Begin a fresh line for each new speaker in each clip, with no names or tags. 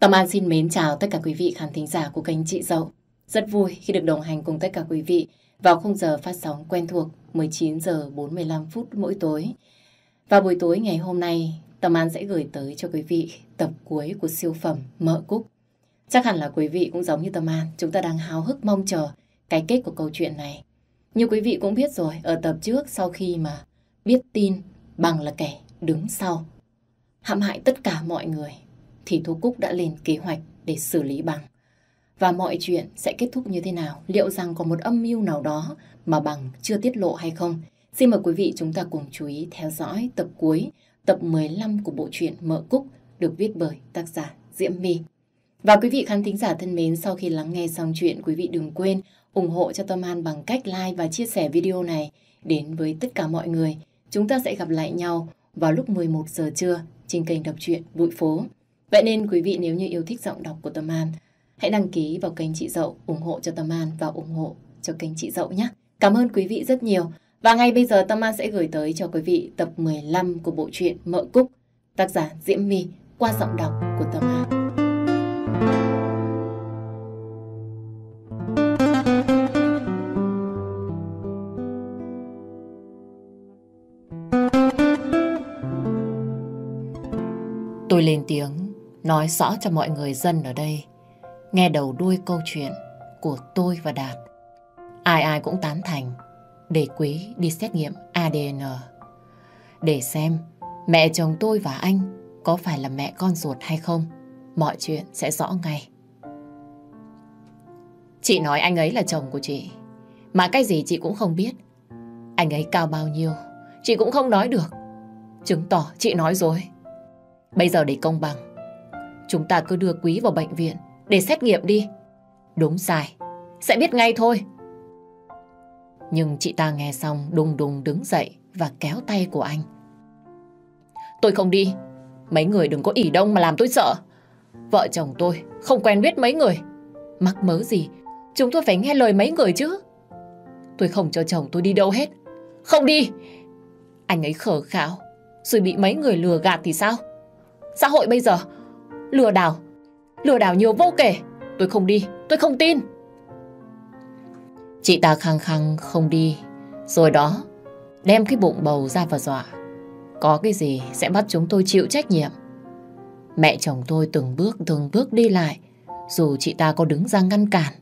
Tâm An xin mến chào tất cả quý vị khán thính giả của kênh Chị Dậu. Rất vui khi được đồng hành cùng tất cả quý vị vào khung giờ phát sóng quen thuộc 19 giờ 45 phút mỗi tối. Và buổi tối ngày hôm nay, Tâm An sẽ gửi tới cho quý vị tập cuối của siêu phẩm Mợ Cúc. Chắc hẳn là quý vị cũng giống như Tâm An, chúng ta đang háo hức mong chờ cái kết của câu chuyện này. Như quý vị cũng biết rồi, ở tập trước sau khi mà biết tin bằng là kẻ đứng sau, hãm hại tất cả mọi người thì Thu Cúc đã lên kế hoạch để xử lý bằng. Và mọi chuyện sẽ kết thúc như thế nào? Liệu rằng có một âm mưu nào đó mà bằng chưa tiết lộ hay không? Xin mời quý vị chúng ta cùng chú ý theo dõi tập cuối, tập 15 của bộ truyện Mợ Cúc được viết bởi tác giả Diễm My. Và quý vị khán thính giả thân mến, sau khi lắng nghe xong chuyện, quý vị đừng quên ủng hộ cho Tâm An bằng cách like và chia sẻ video này đến với tất cả mọi người. Chúng ta sẽ gặp lại nhau vào lúc 11 giờ trưa trên kênh đọc truyện Bụi Phố. Vậy nên quý vị nếu như yêu thích giọng đọc của Tâm An, hãy đăng ký vào kênh chị Dậu, ủng hộ cho Tâm An và ủng hộ cho kênh chị Dậu nhé. Cảm ơn quý vị rất nhiều. Và ngay bây giờ Tâm An sẽ gửi tới cho quý vị tập 15 của bộ truyện Mợ Cúc, tác giả Diễm My qua giọng đọc của Tâm An. Tôi lên tiếng nói rõ cho mọi người dân ở đây nghe đầu đuôi câu chuyện của tôi và Đạt. Ai ai cũng tán thành để Quý đi xét nghiệm ADN. Để xem mẹ chồng tôi và anh có phải là mẹ con ruột hay không. Mọi chuyện sẽ rõ ngay. Chị nói anh ấy là chồng của chị. Mà cái gì chị cũng không biết. Anh ấy cao bao nhiêu, chị cũng không nói được. Chứng tỏ chị nói dối. Bây giờ để công bằng, Chúng ta cứ đưa quý vào bệnh viện để xét nghiệm đi. Đúng sai, sẽ biết ngay thôi. Nhưng chị ta nghe xong đùng đùng đứng dậy và kéo tay của anh. Tôi không đi, mấy người đừng có ỉ đông mà làm tôi sợ. Vợ chồng tôi không quen biết mấy người. Mắc mớ gì, chúng tôi phải nghe lời mấy người chứ. Tôi không cho chồng tôi đi đâu hết. Không đi! Anh ấy khờ khảo, rồi bị mấy người lừa gạt thì sao? Xã hội bây giờ Lừa đảo, lừa đảo nhiều vô kể. Tôi không đi, tôi không tin. Chị ta khăng khăng không đi, rồi đó đem cái bụng bầu ra và dọa. Có cái gì sẽ bắt chúng tôi chịu trách nhiệm. Mẹ chồng tôi từng bước từng bước đi lại, dù chị ta có đứng ra ngăn cản,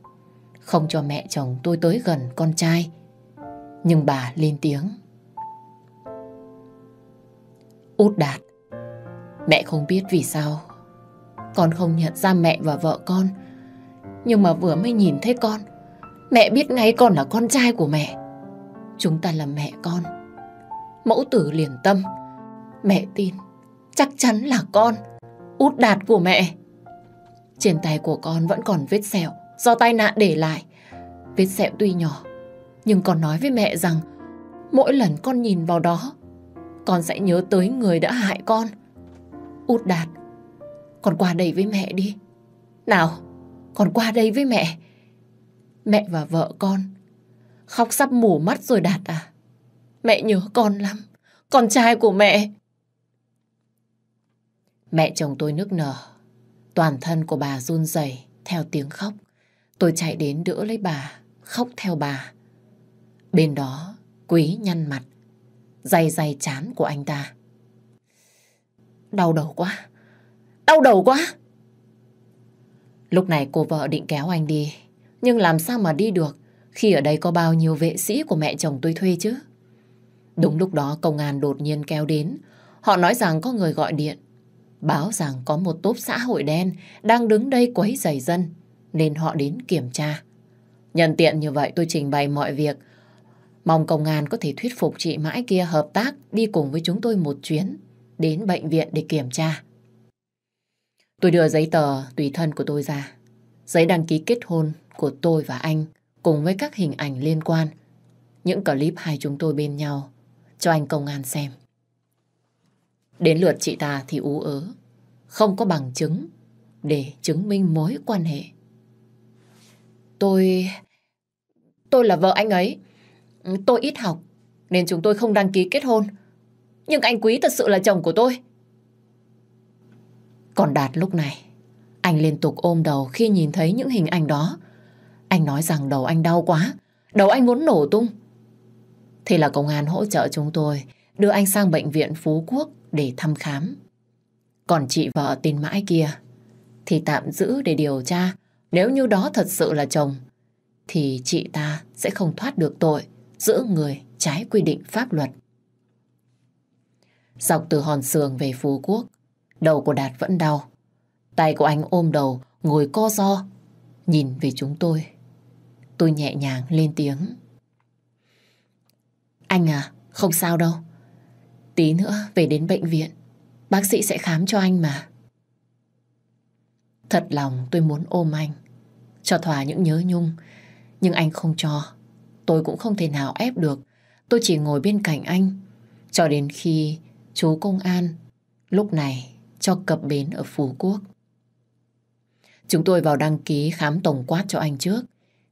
không cho mẹ chồng tôi tới gần con trai. Nhưng bà lên tiếng. Út đạt, mẹ không biết vì sao con không nhận ra mẹ và vợ con. Nhưng mà vừa mới nhìn thấy con, mẹ biết ngay con là con trai của mẹ. Chúng ta là mẹ con. Mẫu tử liền tâm. Mẹ tin, chắc chắn là con, út đạt của mẹ. Trên tay của con vẫn còn vết sẹo do tai nạn để lại. Vết sẹo tuy nhỏ, nhưng con nói với mẹ rằng mỗi lần con nhìn vào đó, con sẽ nhớ tới người đã hại con. Út đạt con qua đây với mẹ đi. Nào, con qua đây với mẹ. Mẹ và vợ con khóc sắp mù mắt rồi Đạt à. Mẹ nhớ con lắm, con trai của mẹ. Mẹ chồng tôi nức nở, toàn thân của bà run rẩy theo tiếng khóc. Tôi chạy đến đỡ lấy bà, khóc theo bà. Bên đó, quý nhăn mặt, dày dày chán của anh ta. Đau đầu quá, Đau đầu quá. Lúc này cô vợ định kéo anh đi. Nhưng làm sao mà đi được khi ở đây có bao nhiêu vệ sĩ của mẹ chồng tôi thuê chứ? Đúng lúc đó công an đột nhiên kéo đến. Họ nói rằng có người gọi điện. Báo rằng có một tốp xã hội đen đang đứng đây quấy rầy dân. Nên họ đến kiểm tra. Nhân tiện như vậy tôi trình bày mọi việc. Mong công an có thể thuyết phục chị mãi kia hợp tác đi cùng với chúng tôi một chuyến đến bệnh viện để kiểm tra. Tôi đưa giấy tờ tùy thân của tôi ra. Giấy đăng ký kết hôn của tôi và anh cùng với các hình ảnh liên quan. Những clip hai chúng tôi bên nhau cho anh công an xem. Đến lượt chị ta thì ú ớ. Không có bằng chứng để chứng minh mối quan hệ. Tôi... Tôi là vợ anh ấy. Tôi ít học nên chúng tôi không đăng ký kết hôn. Nhưng anh Quý thật sự là chồng của tôi. Còn Đạt lúc này, anh liên tục ôm đầu khi nhìn thấy những hình ảnh đó. Anh nói rằng đầu anh đau quá, đầu anh muốn nổ tung. thì là công an hỗ trợ chúng tôi đưa anh sang bệnh viện Phú Quốc để thăm khám. Còn chị vợ tin mãi kia thì tạm giữ để điều tra. Nếu như đó thật sự là chồng thì chị ta sẽ không thoát được tội giữ người trái quy định pháp luật. Dọc từ Hòn Sường về Phú Quốc Đầu của Đạt vẫn đau. Tay của anh ôm đầu, ngồi co do, nhìn về chúng tôi. Tôi nhẹ nhàng lên tiếng. Anh à, không sao đâu. Tí nữa về đến bệnh viện, bác sĩ sẽ khám cho anh mà. Thật lòng tôi muốn ôm anh, cho thỏa những nhớ nhung, nhưng anh không cho. Tôi cũng không thể nào ép được, tôi chỉ ngồi bên cạnh anh, cho đến khi chú công an lúc này cho cập bến ở Phú Quốc. Chúng tôi vào đăng ký khám tổng quát cho anh trước.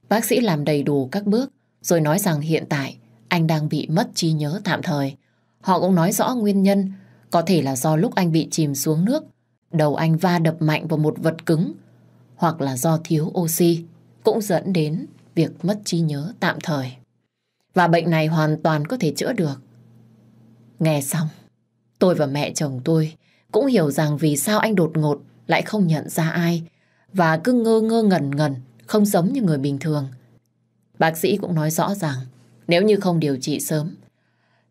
Bác sĩ làm đầy đủ các bước rồi nói rằng hiện tại anh đang bị mất trí nhớ tạm thời. Họ cũng nói rõ nguyên nhân có thể là do lúc anh bị chìm xuống nước đầu anh va đập mạnh vào một vật cứng hoặc là do thiếu oxy cũng dẫn đến việc mất trí nhớ tạm thời. Và bệnh này hoàn toàn có thể chữa được. Nghe xong, tôi và mẹ chồng tôi cũng hiểu rằng vì sao anh đột ngột lại không nhận ra ai và cứ ngơ ngơ ngẩn ngẩn, không giống như người bình thường. Bác sĩ cũng nói rõ ràng nếu như không điều trị sớm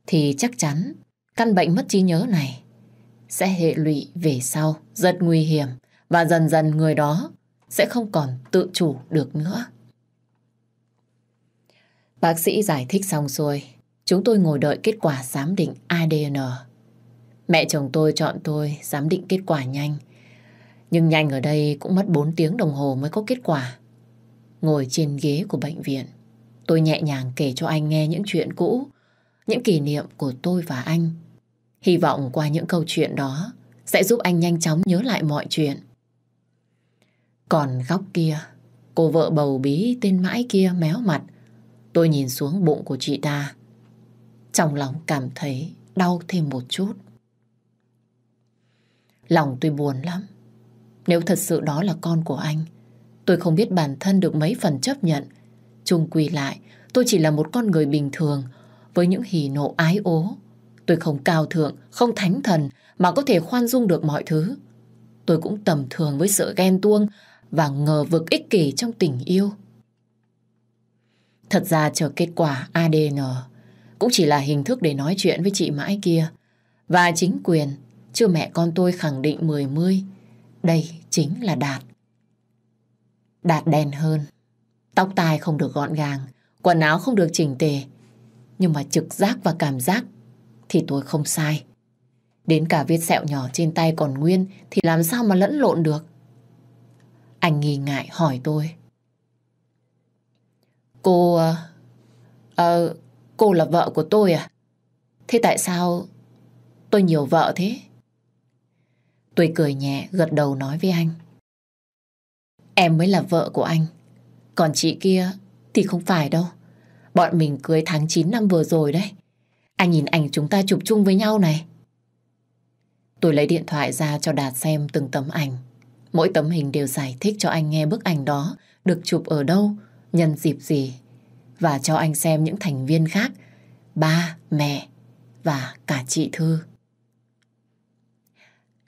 thì chắc chắn căn bệnh mất trí nhớ này sẽ hệ lụy về sau rất nguy hiểm và dần dần người đó sẽ không còn tự chủ được nữa. Bác sĩ giải thích xong xuôi chúng tôi ngồi đợi kết quả giám định ADN. Mẹ chồng tôi chọn tôi giám định kết quả nhanh. Nhưng nhanh ở đây cũng mất 4 tiếng đồng hồ mới có kết quả. Ngồi trên ghế của bệnh viện, tôi nhẹ nhàng kể cho anh nghe những chuyện cũ, những kỷ niệm của tôi và anh. Hy vọng qua những câu chuyện đó sẽ giúp anh nhanh chóng nhớ lại mọi chuyện. Còn góc kia, cô vợ bầu bí tên mãi kia méo mặt. Tôi nhìn xuống bụng của chị ta. Trong lòng cảm thấy đau thêm một chút. Lòng tôi buồn lắm. Nếu thật sự đó là con của anh, tôi không biết bản thân được mấy phần chấp nhận. Trung quy lại, tôi chỉ là một con người bình thường, với những hỉ nộ ái ố. Tôi không cao thượng, không thánh thần mà có thể khoan dung được mọi thứ. Tôi cũng tầm thường với sự ghen tuông và ngờ vực ích kỷ trong tình yêu. Thật ra chờ kết quả ADN cũng chỉ là hình thức để nói chuyện với chị mãi kia. Và chính quyền chưa mẹ con tôi khẳng định mười mươi. Đây chính là Đạt. Đạt đen hơn. Tóc tai không được gọn gàng, quần áo không được chỉnh tề. Nhưng mà trực giác và cảm giác thì tôi không sai. Đến cả vết sẹo nhỏ trên tay còn nguyên thì làm sao mà lẫn lộn được. Anh nghi ngại hỏi tôi. Cô... Ờ, à, cô là vợ của tôi à? Thế tại sao tôi nhiều vợ thế? Tôi cười nhẹ, gật đầu nói với anh. Em mới là vợ của anh. Còn chị kia thì không phải đâu. Bọn mình cưới tháng 9 năm vừa rồi đấy. Anh nhìn ảnh chúng ta chụp chung với nhau này. Tôi lấy điện thoại ra cho Đạt xem từng tấm ảnh. Mỗi tấm hình đều giải thích cho anh nghe bức ảnh đó được chụp ở đâu, nhân dịp gì. Và cho anh xem những thành viên khác, ba, mẹ và cả chị Thư.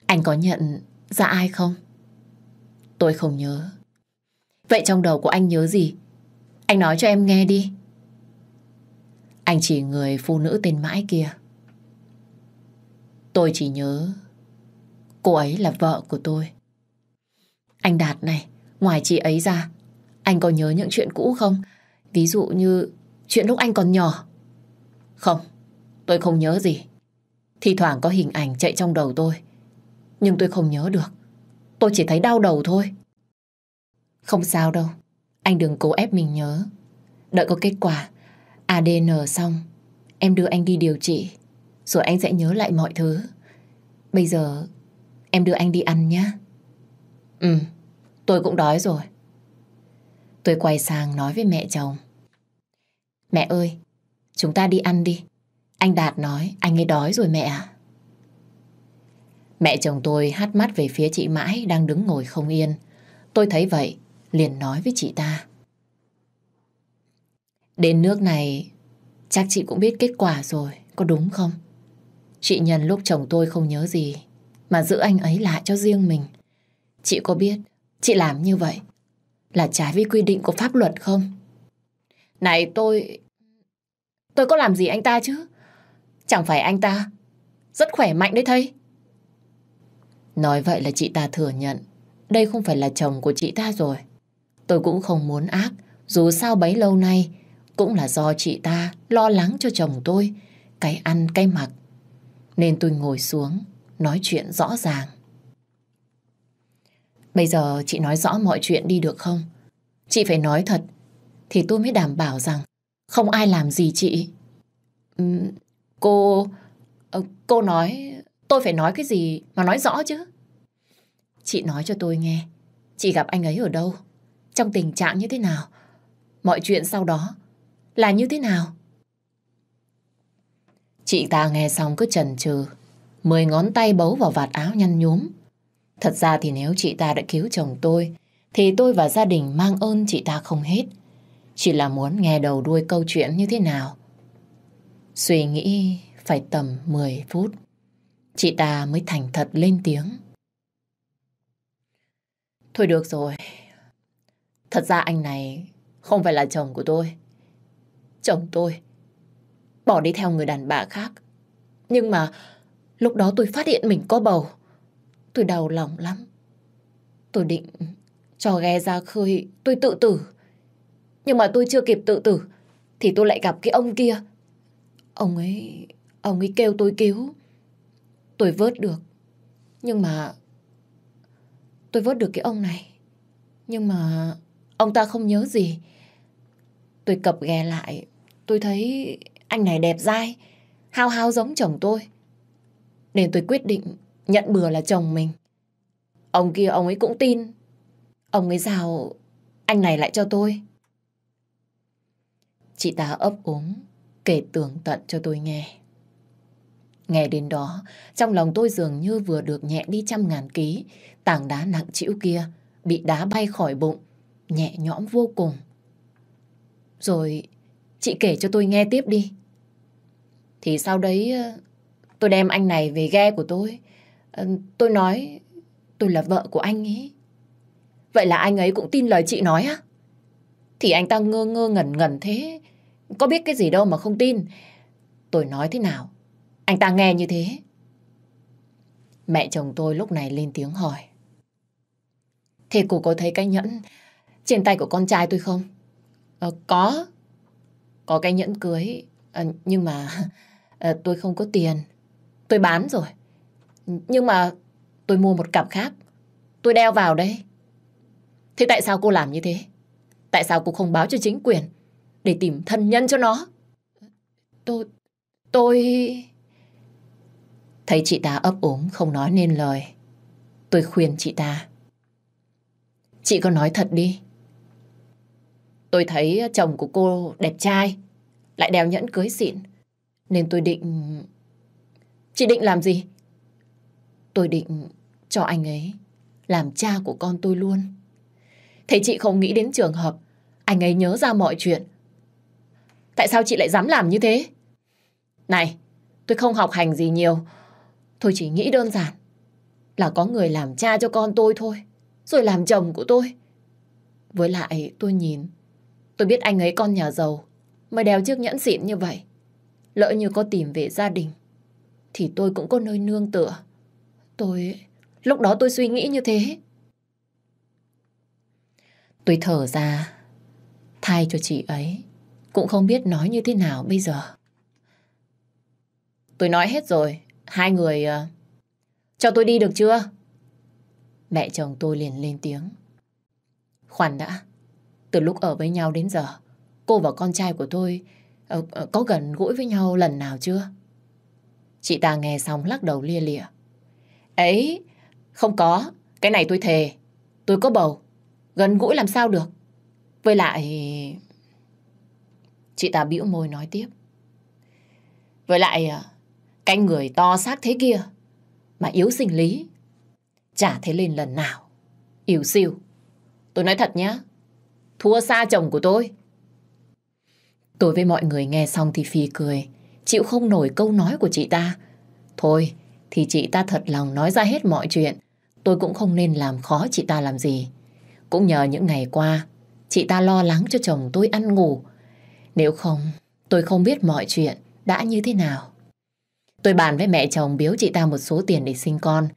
Anh có nhận ra ai không? Tôi không nhớ. Vậy trong đầu của anh nhớ gì? Anh nói cho em nghe đi. Anh chỉ người phụ nữ tên mãi kia. Tôi chỉ nhớ cô ấy là vợ của tôi. Anh Đạt này, ngoài chị ấy ra, anh có nhớ những chuyện cũ không? Ví dụ như chuyện lúc anh còn nhỏ. Không, tôi không nhớ gì. Thì thoảng có hình ảnh chạy trong đầu tôi. Nhưng tôi không nhớ được. Tôi chỉ thấy đau đầu thôi. Không sao đâu. Anh đừng cố ép mình nhớ. Đợi có kết quả. ADN xong. Em đưa anh đi điều trị. Rồi anh sẽ nhớ lại mọi thứ. Bây giờ em đưa anh đi ăn nhé. Ừ, tôi cũng đói rồi. Tôi quay sang nói với mẹ chồng. Mẹ ơi, chúng ta đi ăn đi. Anh Đạt nói anh ấy đói rồi mẹ ạ. Mẹ chồng tôi hát mắt về phía chị Mãi đang đứng ngồi không yên. Tôi thấy vậy, liền nói với chị ta. Đến nước này, chắc chị cũng biết kết quả rồi, có đúng không? Chị Nhân lúc chồng tôi không nhớ gì, mà giữ anh ấy lại cho riêng mình. Chị có biết, chị làm như vậy là trái với quy định của pháp luật không? Này tôi... Tôi có làm gì anh ta chứ? Chẳng phải anh ta rất khỏe mạnh đấy thầy. Nói vậy là chị ta thừa nhận Đây không phải là chồng của chị ta rồi Tôi cũng không muốn ác Dù sao bấy lâu nay Cũng là do chị ta lo lắng cho chồng tôi Cái ăn cái mặc Nên tôi ngồi xuống Nói chuyện rõ ràng Bây giờ chị nói rõ mọi chuyện đi được không? Chị phải nói thật Thì tôi mới đảm bảo rằng Không ai làm gì chị Cô... Ờ, cô nói Tôi phải nói cái gì mà nói rõ chứ. Chị nói cho tôi nghe, chị gặp anh ấy ở đâu, trong tình trạng như thế nào, mọi chuyện sau đó là như thế nào. Chị ta nghe xong cứ chần chừ, mười ngón tay bấu vào vạt áo nhăn nhúm. Thật ra thì nếu chị ta đã cứu chồng tôi, thì tôi và gia đình mang ơn chị ta không hết. Chỉ là muốn nghe đầu đuôi câu chuyện như thế nào. Suy nghĩ phải tầm 10 phút. Chị ta mới thành thật lên tiếng. Thôi được rồi. Thật ra anh này không phải là chồng của tôi. Chồng tôi bỏ đi theo người đàn bà khác. Nhưng mà lúc đó tôi phát hiện mình có bầu. Tôi đau lòng lắm. Tôi định cho ghe ra khơi tôi tự tử. Nhưng mà tôi chưa kịp tự tử thì tôi lại gặp cái ông kia. Ông ấy, ông ấy kêu tôi cứu. Tôi vớt được. Nhưng mà... Tôi vớt được cái ông này. Nhưng mà... Ông ta không nhớ gì. Tôi cập ghé lại. Tôi thấy anh này đẹp dai. Hao hao giống chồng tôi. Nên tôi quyết định nhận bừa là chồng mình. Ông kia ông ấy cũng tin. Ông ấy rào anh này lại cho tôi. Chị ta ấp ốm kể tường tận cho tôi nghe. Nghe đến đó, trong lòng tôi dường như vừa được nhẹ đi trăm ngàn ký, tảng đá nặng trĩu kia bị đá bay khỏi bụng, nhẹ nhõm vô cùng. Rồi, chị kể cho tôi nghe tiếp đi. Thì sau đấy, ờ, tôi đem anh này về ghe của tôi. Ờ, tôi nói, tôi là vợ của anh ấy. Vậy là anh ấy cũng tin lời chị nói á? Thì anh ta ngơ ngơ ngẩn ngẩn thế, có biết cái gì đâu mà không tin. Tôi nói thế nào, anh ta nghe như thế. Mẹ chồng tôi lúc này lên tiếng hỏi. Thế cô có thấy cái nhẫn trên tay của con trai tôi không? Ờ, có. Có cái nhẫn cưới. À, nhưng mà à, tôi không có tiền. Tôi bán rồi. Nhưng mà tôi mua một cặp khác. Tôi đeo vào đây. Thế tại sao cô làm như thế? Tại sao cô không báo cho chính quyền để tìm thân nhân cho nó? Tôi... tôi... Thấy chị ta ấp ốm không nói nên lời. Tôi khuyên chị ta. Chị có nói thật đi. Tôi thấy chồng của cô đẹp trai, lại đeo nhẫn cưới xịn. Nên tôi định... Chị định làm gì? Tôi định cho anh ấy làm cha của con tôi luôn. Thế chị không nghĩ đến trường hợp anh ấy nhớ ra mọi chuyện. Tại sao chị lại dám làm như thế? Này, tôi không học hành gì nhiều, Tôi chỉ nghĩ đơn giản là có người làm cha cho con tôi thôi, rồi làm chồng của tôi. Với lại tôi nhìn, tôi biết anh ấy con nhà giàu, mà đeo chiếc nhẫn xịn như vậy. Lỡ như có tìm về gia đình, thì tôi cũng có nơi nương tựa. Tôi... Lúc đó tôi suy nghĩ như thế. Tôi thở ra, thay cho chị ấy, cũng không biết nói như thế nào bây giờ. Tôi nói hết rồi, Hai người... Uh, cho tôi đi được chưa? Mẹ chồng tôi liền lên tiếng. Khoan đã. Từ lúc ở với nhau đến giờ, cô và con trai của tôi uh, có gần gũi với nhau lần nào chưa? Chị ta nghe xong lắc đầu lia lịa. Ấy, không có. Cái này tôi thề. Tôi có bầu. Gần gũi làm sao được. Với lại... Chị ta bĩu môi nói tiếp. Với lại cái người to xác thế kia mà yếu sinh lý. Chả thế lên lần nào. Yếu siêu. Tôi nói thật nhá. Thua xa chồng của tôi. Tôi với mọi người nghe xong thì phì cười. Chịu không nổi câu nói của chị ta. Thôi, thì chị ta thật lòng nói ra hết mọi chuyện. Tôi cũng không nên làm khó chị ta làm gì. Cũng nhờ những ngày qua, chị ta lo lắng cho chồng tôi ăn ngủ. Nếu không, tôi không biết mọi chuyện đã như thế nào. Tôi bàn với mẹ chồng biếu chị ta một số tiền để sinh con.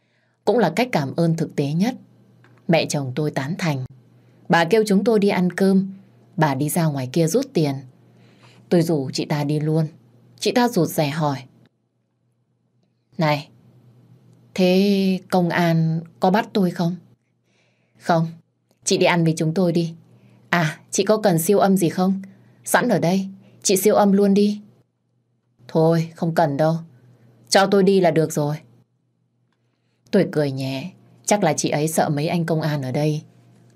Cũng là cách cảm ơn thực tế nhất. Mẹ chồng tôi tán thành. Bà kêu chúng tôi đi ăn cơm. Bà đi ra ngoài kia rút tiền. Tôi rủ chị ta đi luôn. Chị ta rụt rè hỏi. Này, thế công an có bắt tôi không? Không, chị đi ăn với chúng tôi đi. À, chị có cần siêu âm gì không? Sẵn ở đây, chị siêu âm luôn đi. Thôi, không cần đâu. Cho tôi đi là được rồi. Tôi cười nhẹ, chắc là chị ấy sợ mấy anh công an ở đây.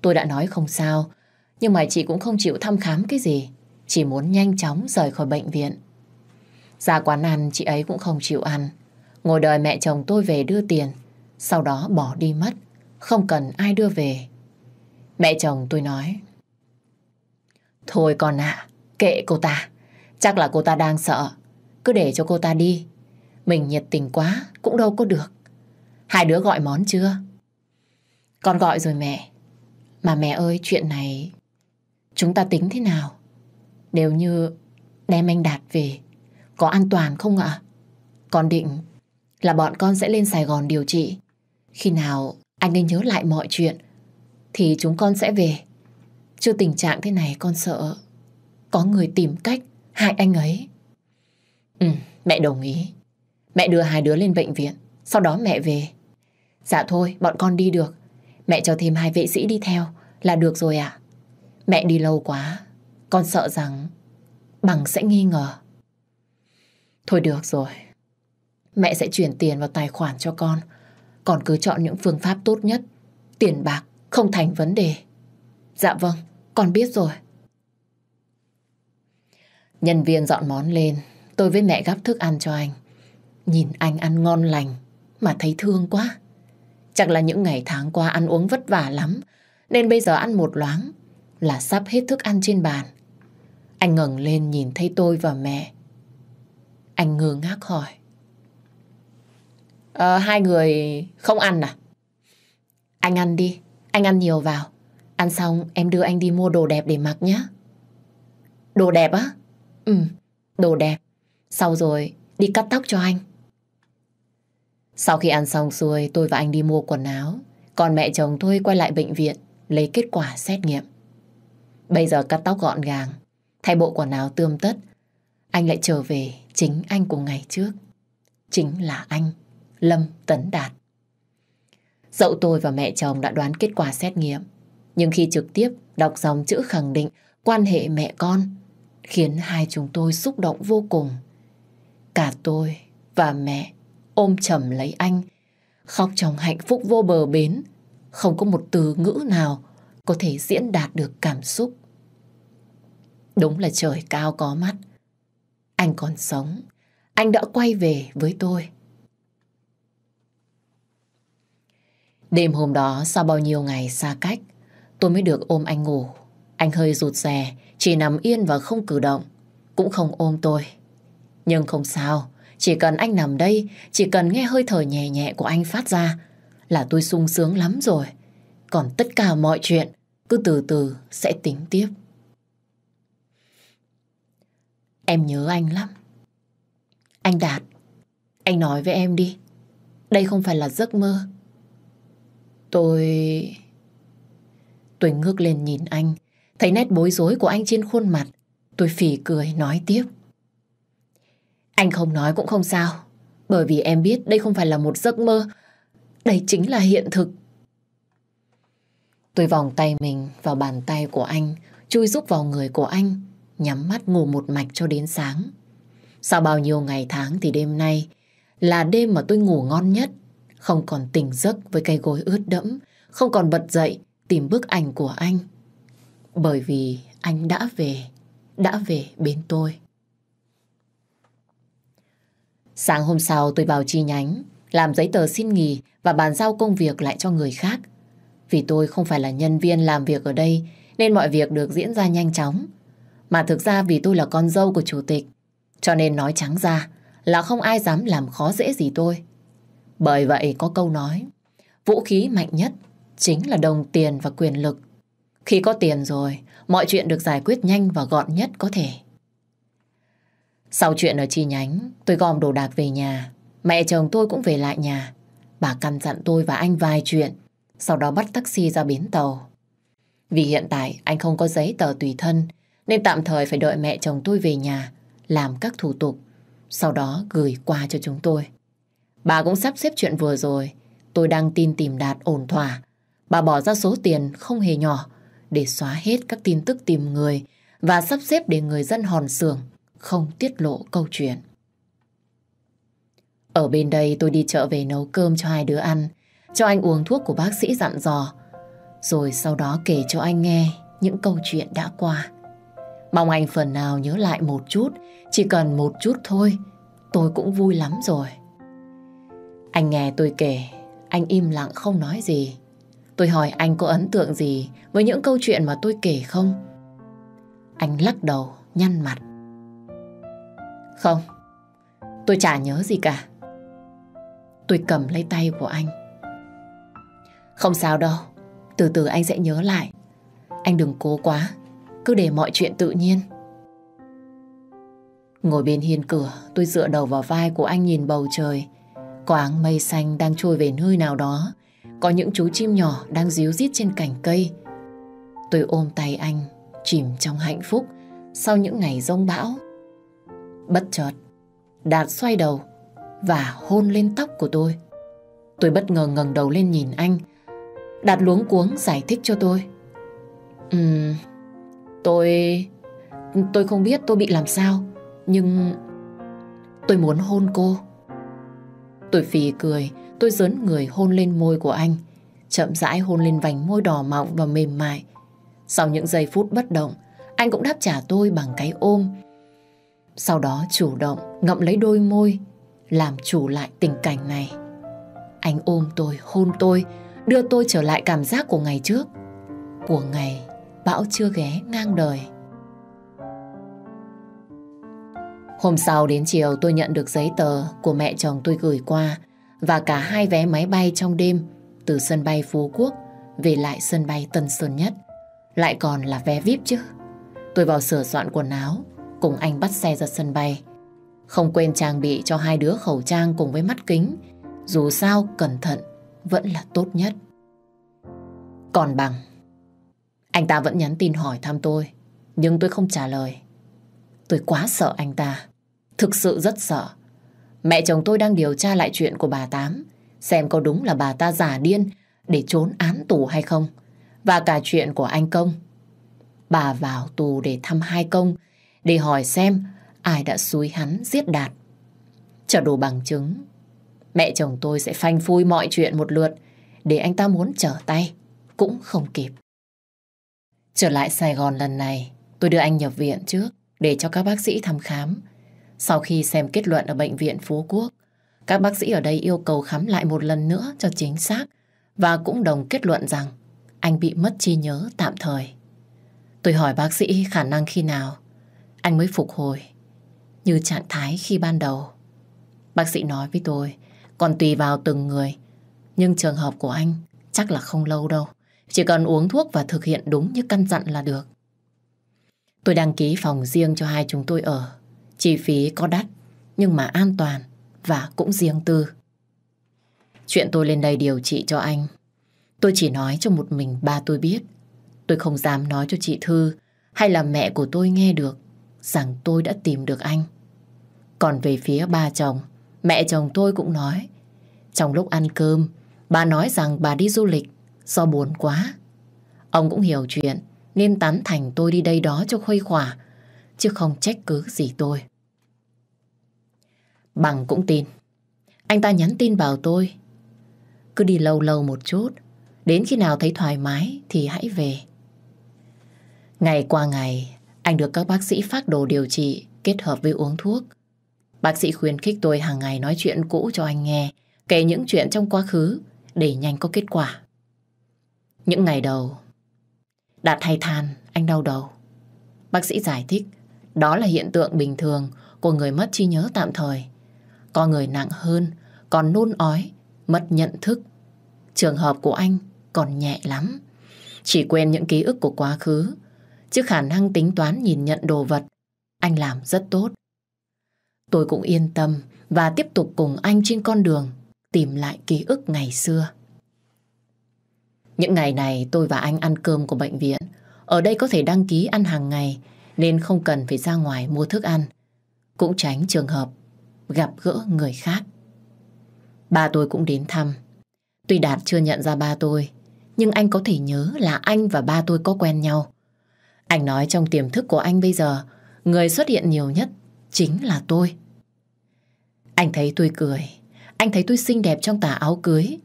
Tôi đã nói không sao, nhưng mà chị cũng không chịu thăm khám cái gì. Chỉ muốn nhanh chóng rời khỏi bệnh viện. Ra quán ăn chị ấy cũng không chịu ăn. Ngồi đợi mẹ chồng tôi về đưa tiền, sau đó bỏ đi mất, không cần ai đưa về. Mẹ chồng tôi nói, Thôi con ạ, à, kệ cô ta, chắc là cô ta đang sợ, cứ để cho cô ta đi, mình nhiệt tình quá, cũng đâu có được. Hai đứa gọi món chưa? Con gọi rồi mẹ. Mà mẹ ơi, chuyện này chúng ta tính thế nào? Nếu như đem anh Đạt về, có an toàn không ạ? Con định là bọn con sẽ lên Sài Gòn điều trị. Khi nào anh ấy nhớ lại mọi chuyện, thì chúng con sẽ về. Chứ tình trạng thế này con sợ có người tìm cách hại anh ấy. Ừ, mẹ đồng ý. Mẹ đưa hai đứa lên bệnh viện, sau đó mẹ về. Dạ thôi, bọn con đi được. Mẹ cho thêm hai vệ sĩ đi theo là được rồi ạ. Mẹ đi lâu quá, con sợ rằng bằng sẽ nghi ngờ. Thôi được rồi, mẹ sẽ chuyển tiền vào tài khoản cho con. Còn cứ chọn những phương pháp tốt nhất, tiền bạc không thành vấn đề. Dạ vâng, con biết rồi. Nhân viên dọn món lên, tôi với mẹ gắp thức ăn cho anh. Nhìn anh ăn ngon lành mà thấy thương quá. Chắc là những ngày tháng qua ăn uống vất vả lắm, nên bây giờ ăn một loáng là sắp hết thức ăn trên bàn. Anh ngẩng lên nhìn thấy tôi và mẹ. Anh ngơ ngác hỏi. À, hai người không ăn à? Anh ăn đi, anh ăn nhiều vào. Ăn xong em đưa anh đi mua đồ đẹp để mặc nhé. Đồ đẹp á? Ừ, đồ đẹp. Sau rồi đi cắt tóc cho anh. Sau khi ăn xong xuôi, tôi và anh đi mua quần áo. Còn mẹ chồng tôi quay lại bệnh viện, lấy kết quả xét nghiệm. Bây giờ cắt tóc gọn gàng, thay bộ quần áo tươm tất. Anh lại trở về chính anh của ngày trước. Chính là anh, Lâm Tấn Đạt. Dậu tôi và mẹ chồng đã đoán kết quả xét nghiệm. Nhưng khi trực tiếp đọc dòng chữ khẳng định quan hệ mẹ con, khiến hai chúng tôi xúc động vô cùng. Cả tôi và mẹ ôm chầm lấy anh. Khóc trong hạnh phúc vô bờ bến, không có một từ ngữ nào có thể diễn đạt được cảm xúc. Đúng là trời cao có mắt. Anh còn sống, anh đã quay về với tôi. Đêm hôm đó sau bao nhiêu ngày xa cách, tôi mới được ôm anh ngủ. Anh hơi rụt rè, chỉ nằm yên và không cử động, cũng không ôm tôi. Nhưng không sao, chỉ cần anh nằm đây, chỉ cần nghe hơi thở nhẹ nhẹ của anh phát ra là tôi sung sướng lắm rồi. Còn tất cả mọi chuyện cứ từ từ sẽ tính tiếp. Em nhớ anh lắm. Anh Đạt, anh nói với em đi. Đây không phải là giấc mơ. Tôi... Tôi ngước lên nhìn anh, thấy nét bối rối của anh trên khuôn mặt. Tôi phỉ cười nói tiếp. Anh không nói cũng không sao. Bởi vì em biết đây không phải là một giấc mơ. Đây chính là hiện thực. Tôi vòng tay mình vào bàn tay của anh, chui rúc vào người của anh, nhắm mắt ngủ một mạch cho đến sáng. Sau bao nhiêu ngày tháng thì đêm nay là đêm mà tôi ngủ ngon nhất, không còn tỉnh giấc với cây gối ướt đẫm, không còn bật dậy tìm bức ảnh của anh. Bởi vì anh đã về, đã về bên tôi. Sáng hôm sau tôi vào chi nhánh, làm giấy tờ xin nghỉ và bàn giao công việc lại cho người khác. Vì tôi không phải là nhân viên làm việc ở đây nên mọi việc được diễn ra nhanh chóng. Mà thực ra vì tôi là con dâu của chủ tịch, cho nên nói trắng ra là không ai dám làm khó dễ gì tôi. Bởi vậy có câu nói, vũ khí mạnh nhất chính là đồng tiền và quyền lực. Khi có tiền rồi, mọi chuyện được giải quyết nhanh và gọn nhất có thể. Sau chuyện ở chi nhánh, tôi gom đồ đạc về nhà. Mẹ chồng tôi cũng về lại nhà. Bà căn dặn tôi và anh vài chuyện, sau đó bắt taxi ra bến tàu. Vì hiện tại anh không có giấy tờ tùy thân, nên tạm thời phải đợi mẹ chồng tôi về nhà, làm các thủ tục, sau đó gửi qua cho chúng tôi. Bà cũng sắp xếp chuyện vừa rồi, tôi đang tin tìm đạt ổn thỏa. Bà bỏ ra số tiền không hề nhỏ để xóa hết các tin tức tìm người và sắp xếp để người dân hòn xưởng không tiết lộ câu chuyện. Ở bên đây tôi đi chợ về nấu cơm cho hai đứa ăn, cho anh uống thuốc của bác sĩ dặn dò, rồi sau đó kể cho anh nghe những câu chuyện đã qua. Mong anh phần nào nhớ lại một chút, chỉ cần một chút thôi, tôi cũng vui lắm rồi. Anh nghe tôi kể, anh im lặng không nói gì. Tôi hỏi anh có ấn tượng gì với những câu chuyện mà tôi kể không? Anh lắc đầu, nhăn mặt. Không, tôi chả nhớ gì cả. Tôi cầm lấy tay của anh. Không sao đâu, từ từ anh sẽ nhớ lại. Anh đừng cố quá, cứ để mọi chuyện tự nhiên. Ngồi bên hiên cửa, tôi dựa đầu vào vai của anh nhìn bầu trời. Có áng mây xanh đang trôi về nơi nào đó. Có những chú chim nhỏ đang díu dít trên cành cây. Tôi ôm tay anh, chìm trong hạnh phúc sau những ngày rông bão. Bất chợt, Đạt xoay đầu và hôn lên tóc của tôi. Tôi bất ngờ ngẩng đầu lên nhìn anh. Đạt luống cuống giải thích cho tôi. Ừm, tôi... Tôi không biết tôi bị làm sao, nhưng tôi muốn hôn cô. Tôi phì cười, tôi dớn người hôn lên môi của anh, chậm rãi hôn lên vành môi đỏ mọng và mềm mại. Sau những giây phút bất động, anh cũng đáp trả tôi bằng cái ôm, sau đó chủ động ngậm lấy đôi môi Làm chủ lại tình cảnh này Anh ôm tôi, hôn tôi Đưa tôi trở lại cảm giác của ngày trước Của ngày bão chưa ghé ngang đời Hôm sau đến chiều tôi nhận được giấy tờ của mẹ chồng tôi gửi qua và cả hai vé máy bay trong đêm từ sân bay Phú Quốc về lại sân bay Tân Sơn Nhất. Lại còn là vé VIP chứ. Tôi vào sửa soạn quần áo cùng anh bắt xe ra sân bay. Không quên trang bị cho hai đứa khẩu trang cùng với mắt kính. Dù sao, cẩn thận vẫn là tốt nhất. Còn bằng, anh ta vẫn nhắn tin hỏi thăm tôi, nhưng tôi không trả lời. Tôi quá sợ anh ta, thực sự rất sợ. Mẹ chồng tôi đang điều tra lại chuyện của bà Tám, xem có đúng là bà ta giả điên để trốn án tù hay không. Và cả chuyện của anh Công. Bà vào tù để thăm hai công, để hỏi xem ai đã xúi hắn giết Đạt. Chờ đồ bằng chứng, mẹ chồng tôi sẽ phanh phui mọi chuyện một lượt để anh ta muốn trở tay, cũng không kịp. Trở lại Sài Gòn lần này, tôi đưa anh nhập viện trước để cho các bác sĩ thăm khám. Sau khi xem kết luận ở bệnh viện Phú Quốc, các bác sĩ ở đây yêu cầu khám lại một lần nữa cho chính xác và cũng đồng kết luận rằng anh bị mất trí nhớ tạm thời. Tôi hỏi bác sĩ khả năng khi nào anh mới phục hồi như trạng thái khi ban đầu. Bác sĩ nói với tôi, còn tùy vào từng người, nhưng trường hợp của anh chắc là không lâu đâu. Chỉ cần uống thuốc và thực hiện đúng như căn dặn là được. Tôi đăng ký phòng riêng cho hai chúng tôi ở. Chi phí có đắt, nhưng mà an toàn và cũng riêng tư. Chuyện tôi lên đây điều trị cho anh, tôi chỉ nói cho một mình ba tôi biết. Tôi không dám nói cho chị Thư hay là mẹ của tôi nghe được rằng tôi đã tìm được anh. Còn về phía ba chồng, mẹ chồng tôi cũng nói. Trong lúc ăn cơm, bà nói rằng bà đi du lịch do buồn quá. Ông cũng hiểu chuyện nên tán thành tôi đi đây đó cho khuây khỏa, chứ không trách cứ gì tôi. Bằng cũng tin. Anh ta nhắn tin bảo tôi. Cứ đi lâu lâu một chút, đến khi nào thấy thoải mái thì hãy về. Ngày qua ngày, anh được các bác sĩ phát đồ điều trị kết hợp với uống thuốc. Bác sĩ khuyến khích tôi hàng ngày nói chuyện cũ cho anh nghe, kể những chuyện trong quá khứ để nhanh có kết quả. Những ngày đầu, Đạt hay than, anh đau đầu. Bác sĩ giải thích, đó là hiện tượng bình thường của người mất trí nhớ tạm thời. Có người nặng hơn, còn nôn ói, mất nhận thức. Trường hợp của anh còn nhẹ lắm. Chỉ quên những ký ức của quá khứ, chứ khả năng tính toán nhìn nhận đồ vật anh làm rất tốt. Tôi cũng yên tâm và tiếp tục cùng anh trên con đường tìm lại ký ức ngày xưa. Những ngày này tôi và anh ăn cơm của bệnh viện. Ở đây có thể đăng ký ăn hàng ngày nên không cần phải ra ngoài mua thức ăn. Cũng tránh trường hợp gặp gỡ người khác. Ba tôi cũng đến thăm. Tuy Đạt chưa nhận ra ba tôi nhưng anh có thể nhớ là anh và ba tôi có quen nhau. Anh nói trong tiềm thức của anh bây giờ, người xuất hiện nhiều nhất chính là tôi. Anh thấy tôi cười, anh thấy tôi xinh đẹp trong tà áo cưới.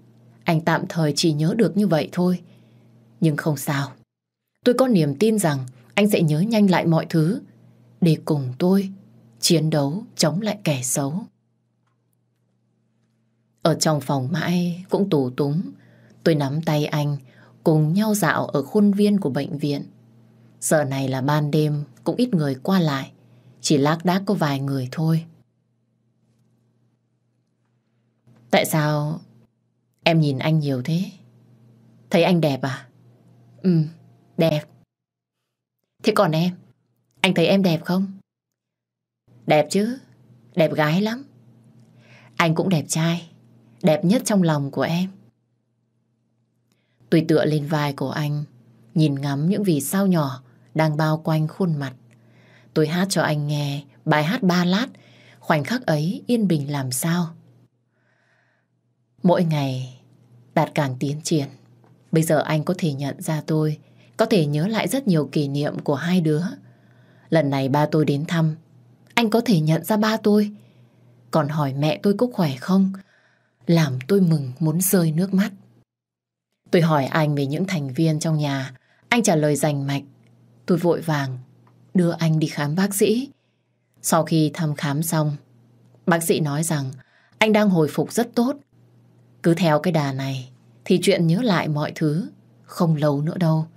Anh tạm thời chỉ nhớ được như vậy thôi. Nhưng không sao. Tôi có niềm tin rằng anh sẽ nhớ nhanh lại mọi thứ để cùng tôi chiến đấu chống lại kẻ xấu. Ở trong phòng mãi cũng tù túng, tôi nắm tay anh cùng nhau dạo ở khuôn viên của bệnh viện. Giờ này là ban đêm cũng ít người qua lại, chỉ lác đác có vài người thôi. Tại sao em nhìn anh nhiều thế? Thấy anh đẹp à? Ừ, đẹp. Thế còn em? Anh thấy em đẹp không? Đẹp chứ, đẹp gái lắm. Anh cũng đẹp trai, đẹp nhất trong lòng của em. Tùy tựa lên vai của anh, nhìn ngắm những vì sao nhỏ đang bao quanh khuôn mặt. Tôi hát cho anh nghe bài hát ba lát, khoảnh khắc ấy yên bình làm sao. Mỗi ngày, Đạt càng tiến triển. Bây giờ anh có thể nhận ra tôi, có thể nhớ lại rất nhiều kỷ niệm của hai đứa. Lần này ba tôi đến thăm, anh có thể nhận ra ba tôi. Còn hỏi mẹ tôi có khỏe không? Làm tôi mừng muốn rơi nước mắt. Tôi hỏi anh về những thành viên trong nhà. Anh trả lời rành mạch Tôi vội vàng đưa anh đi khám bác sĩ. Sau khi thăm khám xong, bác sĩ nói rằng anh đang hồi phục rất tốt. Cứ theo cái đà này thì chuyện nhớ lại mọi thứ không lâu nữa đâu.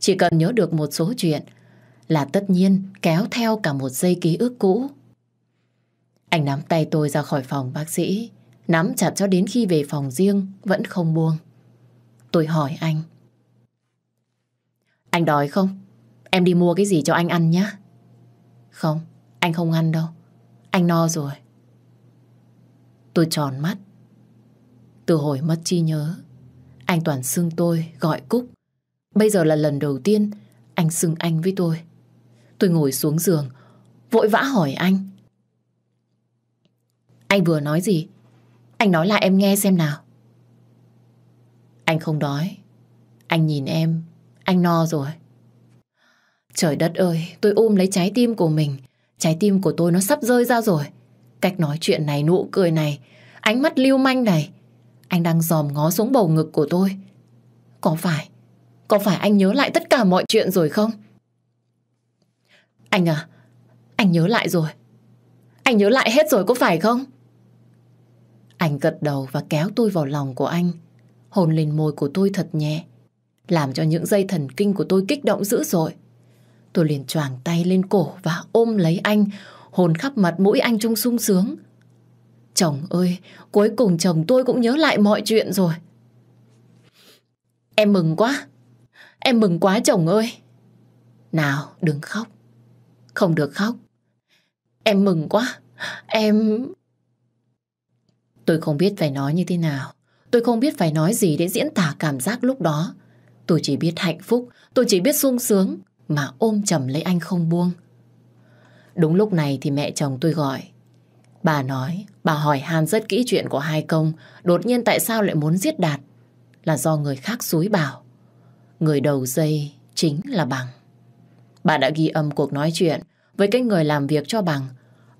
Chỉ cần nhớ được một số chuyện là tất nhiên kéo theo cả một dây ký ức cũ. Anh nắm tay tôi ra khỏi phòng bác sĩ, nắm chặt cho đến khi về phòng riêng vẫn không buông. Tôi hỏi anh. Anh đói không? Em đi mua cái gì cho anh ăn nhé. Không, anh không ăn đâu. Anh no rồi. Tôi tròn mắt. Từ hồi mất chi nhớ, anh toàn xưng tôi gọi Cúc. Bây giờ là lần đầu tiên anh xưng anh với tôi. Tôi ngồi xuống giường, vội vã hỏi anh. Anh vừa nói gì? Anh nói lại em nghe xem nào. Anh không đói. Anh nhìn em, anh no rồi. Trời đất ơi, tôi ôm lấy trái tim của mình. Trái tim của tôi nó sắp rơi ra rồi. Cách nói chuyện này, nụ cười này, ánh mắt lưu manh này. Anh đang dòm ngó xuống bầu ngực của tôi. Có phải, có phải anh nhớ lại tất cả mọi chuyện rồi không? Anh à, anh nhớ lại rồi. Anh nhớ lại hết rồi có phải không? Anh gật đầu và kéo tôi vào lòng của anh. Hồn lên môi của tôi thật nhẹ. Làm cho những dây thần kinh của tôi kích động dữ dội. Tôi liền choàng tay lên cổ và ôm lấy anh, hồn khắp mặt mũi anh trung sung sướng. Chồng ơi, cuối cùng chồng tôi cũng nhớ lại mọi chuyện rồi. Em mừng quá, em mừng quá chồng ơi. Nào, đừng khóc. Không được khóc. Em mừng quá, em... Tôi không biết phải nói như thế nào. Tôi không biết phải nói gì để diễn tả cảm giác lúc đó. Tôi chỉ biết hạnh phúc, tôi chỉ biết sung sướng mà ôm chầm lấy anh không buông. Đúng lúc này thì mẹ chồng tôi gọi. Bà nói, bà hỏi han rất kỹ chuyện của hai công, đột nhiên tại sao lại muốn giết Đạt? Là do người khác xúi bảo. Người đầu dây chính là Bằng. Bà đã ghi âm cuộc nói chuyện với cái người làm việc cho Bằng.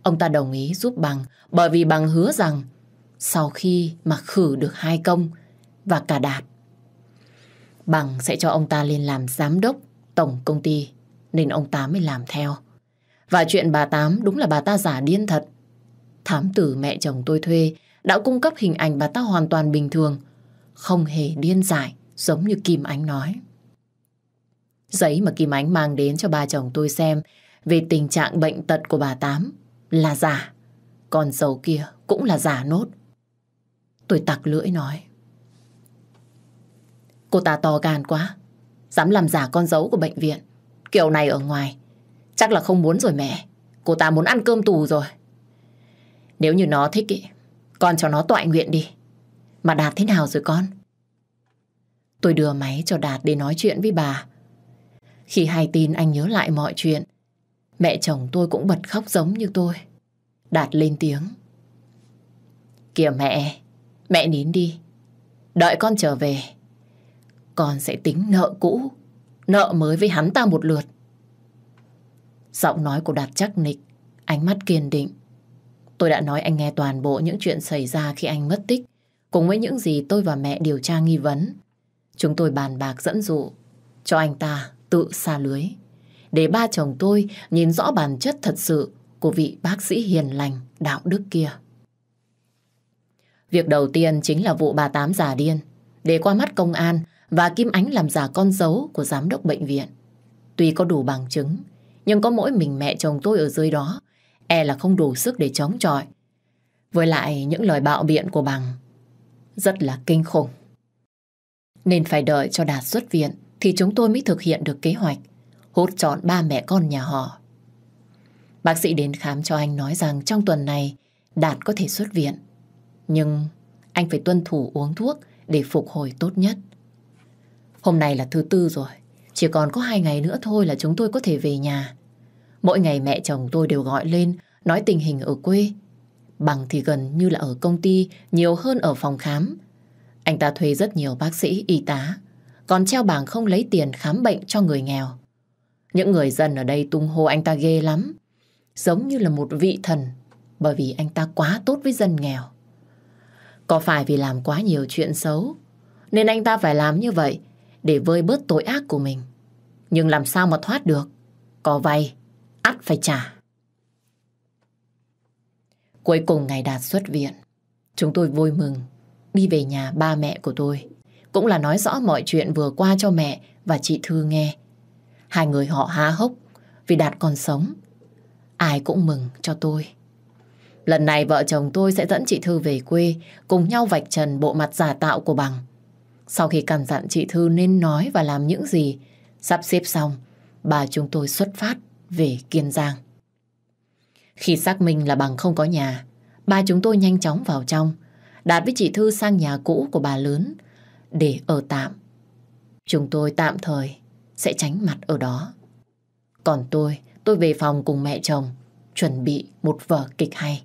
Ông ta đồng ý giúp Bằng bởi vì Bằng hứa rằng sau khi mà khử được hai công và cả Đạt, Bằng sẽ cho ông ta lên làm giám đốc tổng công ty, nên ông Tám mới làm theo. Và chuyện bà Tám đúng là bà ta giả điên thật. Thám tử mẹ chồng tôi thuê đã cung cấp hình ảnh bà ta hoàn toàn bình thường, không hề điên dại giống như Kim Ánh nói. Giấy mà Kim Ánh mang đến cho bà chồng tôi xem về tình trạng bệnh tật của bà Tám là giả, còn dầu kia cũng là giả nốt. Tôi tặc lưỡi nói. Cô ta to gan quá, Dám làm giả con dấu của bệnh viện Kiểu này ở ngoài Chắc là không muốn rồi mẹ Cô ta muốn ăn cơm tù rồi Nếu như nó thích ý, Con cho nó tọa nguyện đi Mà Đạt thế nào rồi con Tôi đưa máy cho Đạt để nói chuyện với bà Khi hay tin anh nhớ lại mọi chuyện Mẹ chồng tôi cũng bật khóc giống như tôi Đạt lên tiếng Kìa mẹ Mẹ nín đi Đợi con trở về con sẽ tính nợ cũ, nợ mới với hắn ta một lượt. Giọng nói của Đạt chắc nịch, ánh mắt kiên định. Tôi đã nói anh nghe toàn bộ những chuyện xảy ra khi anh mất tích, cùng với những gì tôi và mẹ điều tra nghi vấn. Chúng tôi bàn bạc dẫn dụ, cho anh ta tự xa lưới. Để ba chồng tôi nhìn rõ bản chất thật sự của vị bác sĩ hiền lành, đạo đức kia. Việc đầu tiên chính là vụ bà Tám giả điên. Để qua mắt công an, và Kim Ánh làm giả con dấu của giám đốc bệnh viện. Tuy có đủ bằng chứng, nhưng có mỗi mình mẹ chồng tôi ở dưới đó, e là không đủ sức để chống chọi. Với lại những lời bạo biện của bằng, rất là kinh khủng. Nên phải đợi cho Đạt xuất viện thì chúng tôi mới thực hiện được kế hoạch, hốt chọn ba mẹ con nhà họ. Bác sĩ đến khám cho anh nói rằng trong tuần này Đạt có thể xuất viện. Nhưng anh phải tuân thủ uống thuốc để phục hồi tốt nhất. Hôm nay là thứ tư rồi, chỉ còn có hai ngày nữa thôi là chúng tôi có thể về nhà. Mỗi ngày mẹ chồng tôi đều gọi lên, nói tình hình ở quê. Bằng thì gần như là ở công ty, nhiều hơn ở phòng khám. Anh ta thuê rất nhiều bác sĩ, y tá, còn treo bảng không lấy tiền khám bệnh cho người nghèo. Những người dân ở đây tung hô anh ta ghê lắm, giống như là một vị thần, bởi vì anh ta quá tốt với dân nghèo. Có phải vì làm quá nhiều chuyện xấu, nên anh ta phải làm như vậy để vơi bớt tội ác của mình. Nhưng làm sao mà thoát được? Có vay, ắt phải trả. Cuối cùng ngày Đạt xuất viện, chúng tôi vui mừng đi về nhà ba mẹ của tôi. Cũng là nói rõ mọi chuyện vừa qua cho mẹ và chị Thư nghe. Hai người họ há hốc vì Đạt còn sống. Ai cũng mừng cho tôi. Lần này vợ chồng tôi sẽ dẫn chị Thư về quê cùng nhau vạch trần bộ mặt giả tạo của bằng. Sau khi căn dặn chị Thư nên nói và làm những gì, sắp xếp xong, bà chúng tôi xuất phát về Kiên Giang. Khi xác minh là bằng không có nhà, ba chúng tôi nhanh chóng vào trong, Đạt với chị Thư sang nhà cũ của bà lớn để ở tạm. Chúng tôi tạm thời sẽ tránh mặt ở đó. Còn tôi, tôi về phòng cùng mẹ chồng, chuẩn bị một vở kịch hay.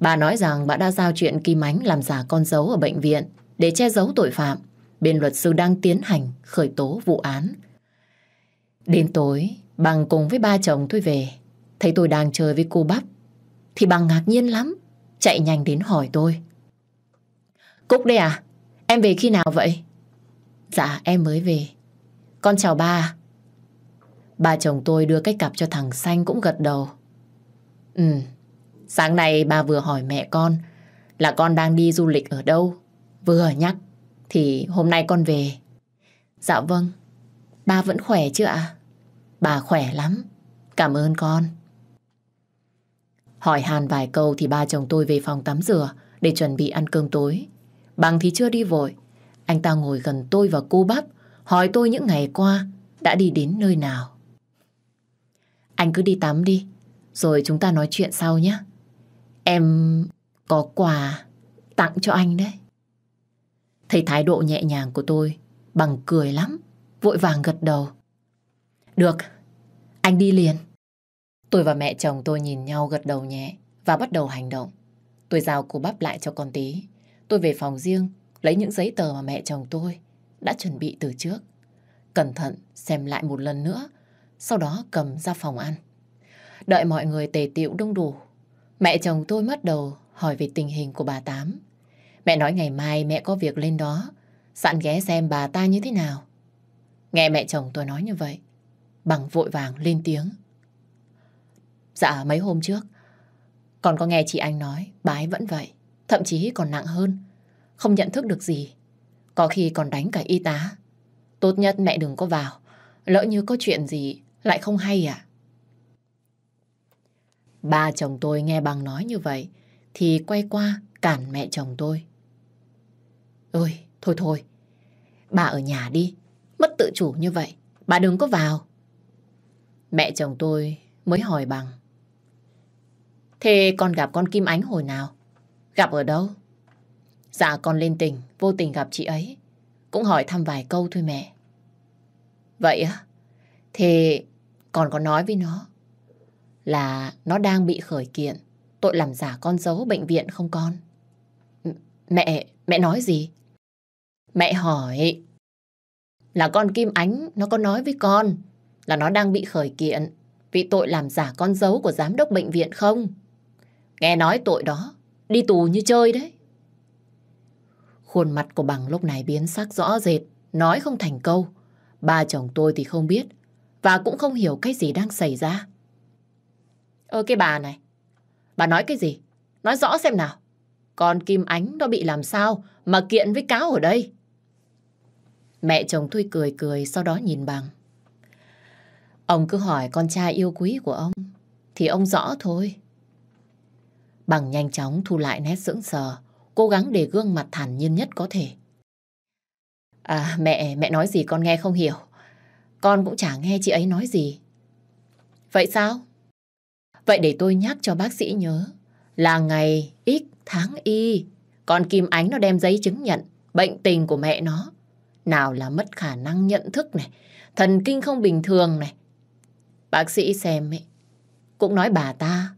Bà nói rằng bà đã giao chuyện Kim Ánh làm giả con dấu ở bệnh viện, để che giấu tội phạm, bên luật sư đang tiến hành khởi tố vụ án. Đến tối, bằng cùng với ba chồng tôi về, thấy tôi đang chơi với cô bắp, thì bằng ngạc nhiên lắm, chạy nhanh đến hỏi tôi. Cúc đây à? Em về khi nào vậy? Dạ, em mới về. Con chào ba. Ba chồng tôi đưa cái cặp cho thằng xanh cũng gật đầu. Ừ, sáng nay ba vừa hỏi mẹ con là con đang đi du lịch ở đâu Vừa nhắc thì hôm nay con về. Dạ vâng, ba vẫn khỏe chứ ạ? À? Bà khỏe lắm, cảm ơn con. Hỏi Hàn vài câu thì ba chồng tôi về phòng tắm rửa để chuẩn bị ăn cơm tối. Bằng thì chưa đi vội, anh ta ngồi gần tôi và cô bắp, hỏi tôi những ngày qua đã đi đến nơi nào. Anh cứ đi tắm đi, rồi chúng ta nói chuyện sau nhé. Em có quà tặng cho anh đấy. Thấy thái độ nhẹ nhàng của tôi, bằng cười lắm, vội vàng gật đầu. Được, anh đi liền. Tôi và mẹ chồng tôi nhìn nhau gật đầu nhẹ và bắt đầu hành động. Tôi giao cô bắp lại cho con tí. Tôi về phòng riêng, lấy những giấy tờ mà mẹ chồng tôi đã chuẩn bị từ trước. Cẩn thận xem lại một lần nữa, sau đó cầm ra phòng ăn. Đợi mọi người tề tiệu đông đủ, mẹ chồng tôi mất đầu hỏi về tình hình của bà Tám. Mẹ nói ngày mai mẹ có việc lên đó, sẵn ghé xem bà ta như thế nào. Nghe mẹ chồng tôi nói như vậy, bằng vội vàng lên tiếng. Dạ mấy hôm trước, còn có nghe chị anh nói bà ấy vẫn vậy, thậm chí còn nặng hơn, không nhận thức được gì. Có khi còn đánh cả y tá. Tốt nhất mẹ đừng có vào, lỡ như có chuyện gì lại không hay à. Ba chồng tôi nghe bằng nói như vậy thì quay qua cản mẹ chồng tôi. Ôi, thôi thôi, bà ở nhà đi, mất tự chủ như vậy, bà đừng có vào. Mẹ chồng tôi mới hỏi bằng. Thế con gặp con Kim Ánh hồi nào? Gặp ở đâu? Dạ con lên tỉnh, vô tình gặp chị ấy. Cũng hỏi thăm vài câu thôi mẹ. Vậy á? Thế còn có nói với nó là nó đang bị khởi kiện tội làm giả con dấu bệnh viện không con? mẹ, mẹ nói gì? Mẹ hỏi là con Kim Ánh nó có nói với con là nó đang bị khởi kiện vì tội làm giả con dấu của giám đốc bệnh viện không? Nghe nói tội đó, đi tù như chơi đấy. Khuôn mặt của bằng lúc này biến sắc rõ rệt, nói không thành câu. Ba chồng tôi thì không biết, và cũng không hiểu cái gì đang xảy ra. Ơ cái bà này, bà nói cái gì? Nói rõ xem nào. Con Kim Ánh nó bị làm sao mà kiện với cáo ở đây? Mẹ chồng tôi cười cười sau đó nhìn bằng. Ông cứ hỏi con trai yêu quý của ông, thì ông rõ thôi. Bằng nhanh chóng thu lại nét sững sờ, cố gắng để gương mặt thản nhiên nhất có thể. À, mẹ, mẹ nói gì con nghe không hiểu. Con cũng chả nghe chị ấy nói gì. Vậy sao? Vậy để tôi nhắc cho bác sĩ nhớ là ngày X tháng Y, con Kim Ánh nó đem giấy chứng nhận bệnh tình của mẹ nó nào là mất khả năng nhận thức này, thần kinh không bình thường này. Bác sĩ xem ấy, cũng nói bà ta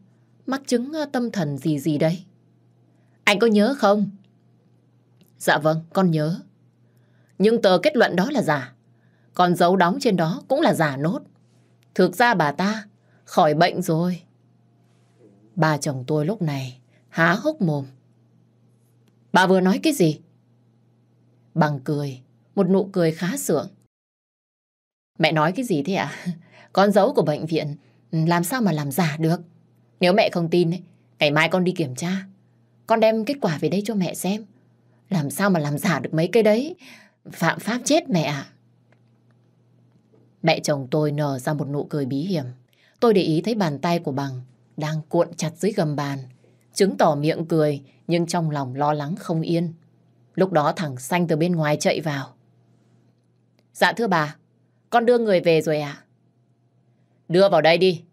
mắc chứng ờ, tâm thần gì gì đấy. Anh có nhớ không? Dạ vâng, con nhớ. Nhưng tờ kết luận đó là giả. Còn dấu đóng trên đó cũng là giả nốt. Thực ra bà ta khỏi bệnh rồi. Bà chồng tôi lúc này há hốc mồm. Bà vừa nói cái gì? Bằng cười, một nụ cười khá sượng. Mẹ nói cái gì thế ạ? Con dấu của bệnh viện ừ, làm sao mà làm giả được? Nếu mẹ không tin, ấy, ngày mai con đi kiểm tra. Con đem kết quả về đây cho mẹ xem. Làm sao mà làm giả được mấy cái đấy? Phạm pháp chết mẹ ạ. Mẹ chồng tôi nở ra một nụ cười bí hiểm. Tôi để ý thấy bàn tay của bằng đang cuộn chặt dưới gầm bàn. Chứng tỏ miệng cười nhưng trong lòng lo lắng không yên. Lúc đó thằng xanh từ bên ngoài chạy vào. Dạ thưa bà, con đưa người về rồi ạ. Đưa vào đây đi.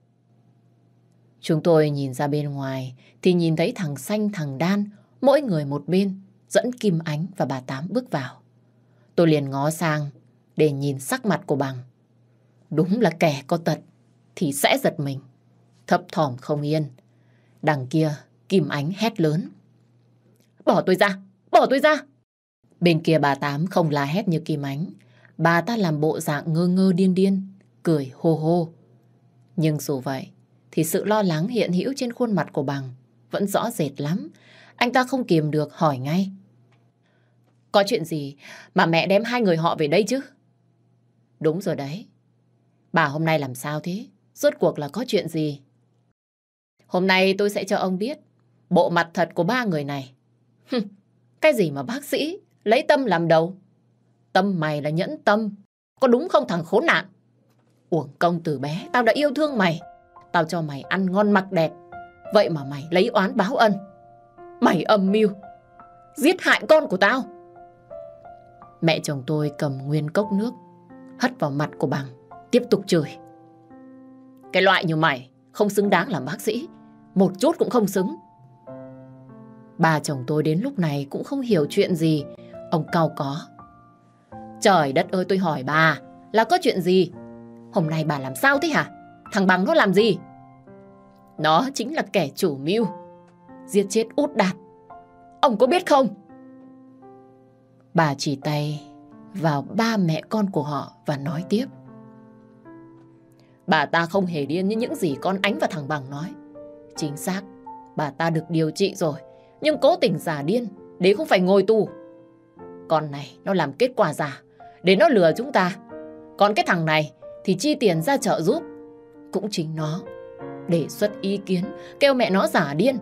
Chúng tôi nhìn ra bên ngoài thì nhìn thấy thằng Xanh, thằng Đan, mỗi người một bên, dẫn Kim Ánh và bà Tám bước vào. Tôi liền ngó sang để nhìn sắc mặt của bằng. Đúng là kẻ có tật thì sẽ giật mình. Thấp thỏm không yên. Đằng kia, Kim Ánh hét lớn. Bỏ tôi ra! Bỏ tôi ra! Bên kia bà Tám không la hét như Kim Ánh, bà ta làm bộ dạng ngơ ngơ điên điên, cười hô hô. Nhưng dù vậy, thì sự lo lắng hiện hữu trên khuôn mặt của bằng vẫn rõ rệt lắm. Anh ta không kiềm được hỏi ngay. Có chuyện gì mà mẹ đem hai người họ về đây chứ? Đúng rồi đấy. Bà hôm nay làm sao thế? Rốt cuộc là có chuyện gì? Hôm nay tôi sẽ cho ông biết bộ mặt thật của ba người này. cái gì mà bác sĩ lấy tâm làm đầu? Tâm mày là nhẫn tâm. Có đúng không thằng khốn nạn? Uổng công từ bé, tao đã yêu thương mày. Tao cho mày ăn ngon mặc đẹp. Vậy mà mày lấy oán báo ân. Mày âm mưu. Giết hại con của tao. Mẹ chồng tôi cầm nguyên cốc nước, hất vào mặt của bằng, tiếp tục chửi. Cái loại như mày không xứng đáng làm bác sĩ. Một chút cũng không xứng. Bà chồng tôi đến lúc này cũng không hiểu chuyện gì. Ông cao có, Trời đất ơi tôi hỏi bà Là có chuyện gì Hôm nay bà làm sao thế hả Thằng bằng nó làm gì Nó chính là kẻ chủ mưu Giết chết út đạt Ông có biết không Bà chỉ tay vào ba mẹ con của họ và nói tiếp Bà ta không hề điên như những gì con Ánh và thằng Bằng nói Chính xác Bà ta được điều trị rồi Nhưng cố tình giả điên để không phải ngồi tù Con này nó làm kết quả giả để nó lừa chúng ta. Còn cái thằng này thì chi tiền ra chợ giúp. Cũng chính nó đề xuất ý kiến kêu mẹ nó giả điên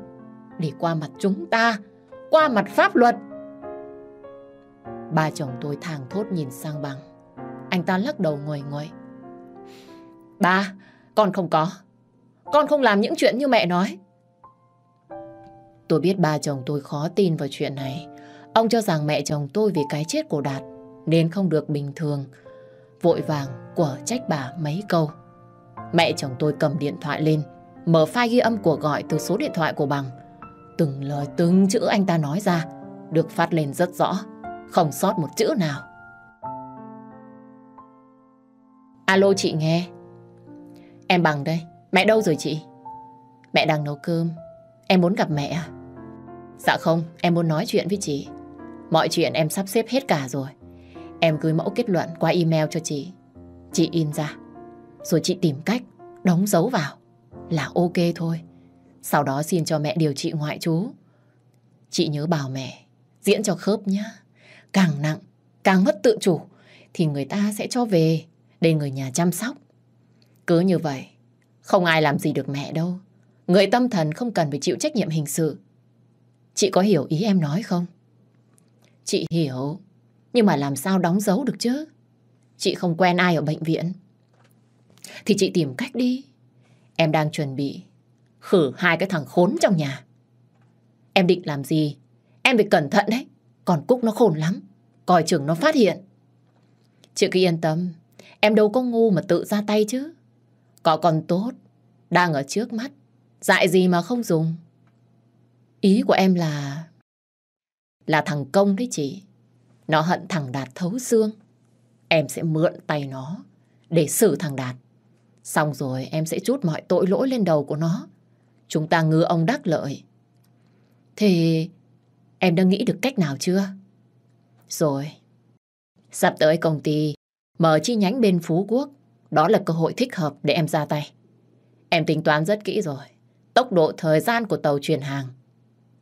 để qua mặt chúng ta, qua mặt pháp luật. Ba chồng tôi thàng thốt nhìn sang bằng. Anh ta lắc đầu ngồi ngồi. Ba, con không có. Con không làm những chuyện như mẹ nói. Tôi biết ba chồng tôi khó tin vào chuyện này. Ông cho rằng mẹ chồng tôi vì cái chết của Đạt nên không được bình thường. Vội vàng của trách bà mấy câu. Mẹ chồng tôi cầm điện thoại lên, mở file ghi âm của gọi từ số điện thoại của bằng. Từng lời từng chữ anh ta nói ra, được phát lên rất rõ, không sót một chữ nào. Alo chị nghe. Em bằng đây, mẹ đâu rồi chị? Mẹ đang nấu cơm, em muốn gặp mẹ à? Dạ không, em muốn nói chuyện với chị. Mọi chuyện em sắp xếp hết cả rồi. Em gửi mẫu kết luận qua email cho chị. Chị in ra. Rồi chị tìm cách đóng dấu vào. Là ok thôi. Sau đó xin cho mẹ điều trị ngoại trú. Chị nhớ bảo mẹ diễn cho khớp nhá. Càng nặng, càng mất tự chủ thì người ta sẽ cho về để người nhà chăm sóc. Cứ như vậy, không ai làm gì được mẹ đâu. Người tâm thần không cần phải chịu trách nhiệm hình sự. Chị có hiểu ý em nói không? Chị hiểu. Nhưng mà làm sao đóng dấu được chứ? Chị không quen ai ở bệnh viện. Thì chị tìm cách đi. Em đang chuẩn bị khử hai cái thằng khốn trong nhà. Em định làm gì? Em phải cẩn thận đấy. Còn Cúc nó khôn lắm. Coi chừng nó phát hiện. Chị cứ yên tâm. Em đâu có ngu mà tự ra tay chứ. Có còn tốt. Đang ở trước mắt. Dại gì mà không dùng. Ý của em là... Là thằng Công đấy chị. Nó hận thằng Đạt thấu xương. Em sẽ mượn tay nó để xử thằng Đạt. Xong rồi em sẽ chút mọi tội lỗi lên đầu của nó. Chúng ta ngứa ông đắc lợi. Thì em đã nghĩ được cách nào chưa? Rồi. Sắp tới công ty mở chi nhánh bên Phú Quốc. Đó là cơ hội thích hợp để em ra tay. Em tính toán rất kỹ rồi. Tốc độ thời gian của tàu chuyển hàng.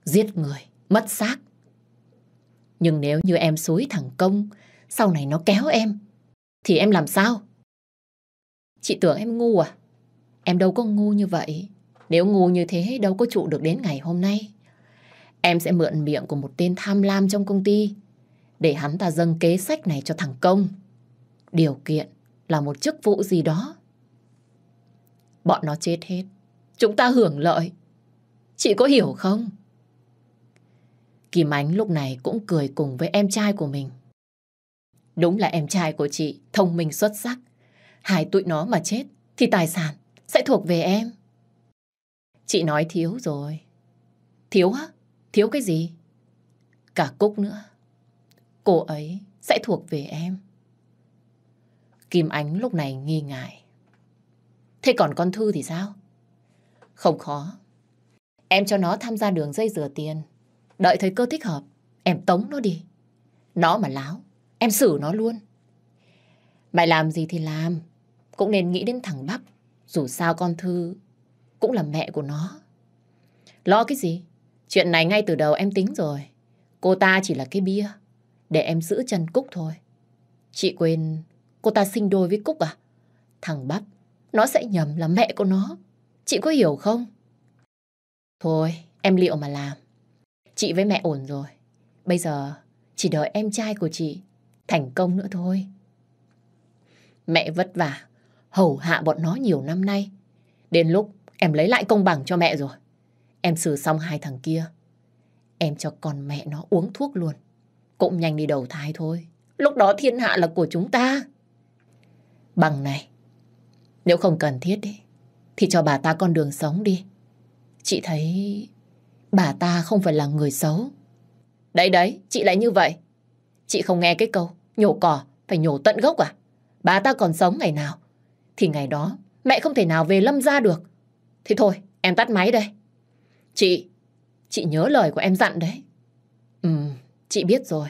Giết người, mất xác nhưng nếu như em xúi thằng Công, sau này nó kéo em, thì em làm sao? Chị tưởng em ngu à? Em đâu có ngu như vậy. Nếu ngu như thế đâu có trụ được đến ngày hôm nay. Em sẽ mượn miệng của một tên tham lam trong công ty để hắn ta dâng kế sách này cho thằng Công. Điều kiện là một chức vụ gì đó. Bọn nó chết hết. Chúng ta hưởng lợi. Chị có hiểu không? Kim Ánh lúc này cũng cười cùng với em trai của mình. Đúng là em trai của chị, thông minh xuất sắc. Hai tụi nó mà chết, thì tài sản sẽ thuộc về em. Chị nói thiếu rồi. Thiếu á? Thiếu cái gì? Cả Cúc nữa. Cô ấy sẽ thuộc về em. Kim Ánh lúc này nghi ngại. Thế còn con Thư thì sao? Không khó. Em cho nó tham gia đường dây rửa tiền. Đợi thời cơ thích hợp, em tống nó đi. Nó mà láo, em xử nó luôn. Mày làm gì thì làm, cũng nên nghĩ đến thằng bắp Dù sao con Thư cũng là mẹ của nó. Lo cái gì? Chuyện này ngay từ đầu em tính rồi. Cô ta chỉ là cái bia, để em giữ chân Cúc thôi. Chị quên, cô ta sinh đôi với Cúc à? Thằng bắp nó sẽ nhầm là mẹ của nó. Chị có hiểu không? Thôi, em liệu mà làm. Chị với mẹ ổn rồi. Bây giờ chỉ đợi em trai của chị thành công nữa thôi. Mẹ vất vả, hầu hạ bọn nó nhiều năm nay. Đến lúc em lấy lại công bằng cho mẹ rồi. Em xử xong hai thằng kia. Em cho con mẹ nó uống thuốc luôn. Cũng nhanh đi đầu thai thôi. Lúc đó thiên hạ là của chúng ta. Bằng này, nếu không cần thiết đấy, thì cho bà ta con đường sống đi. Chị thấy bà ta không phải là người xấu. Đấy đấy, chị lại như vậy. Chị không nghe cái câu, nhổ cỏ, phải nhổ tận gốc à? Bà ta còn sống ngày nào? Thì ngày đó, mẹ không thể nào về lâm ra được. thế thôi, em tắt máy đây. Chị, chị nhớ lời của em dặn đấy. Ừ, chị biết rồi.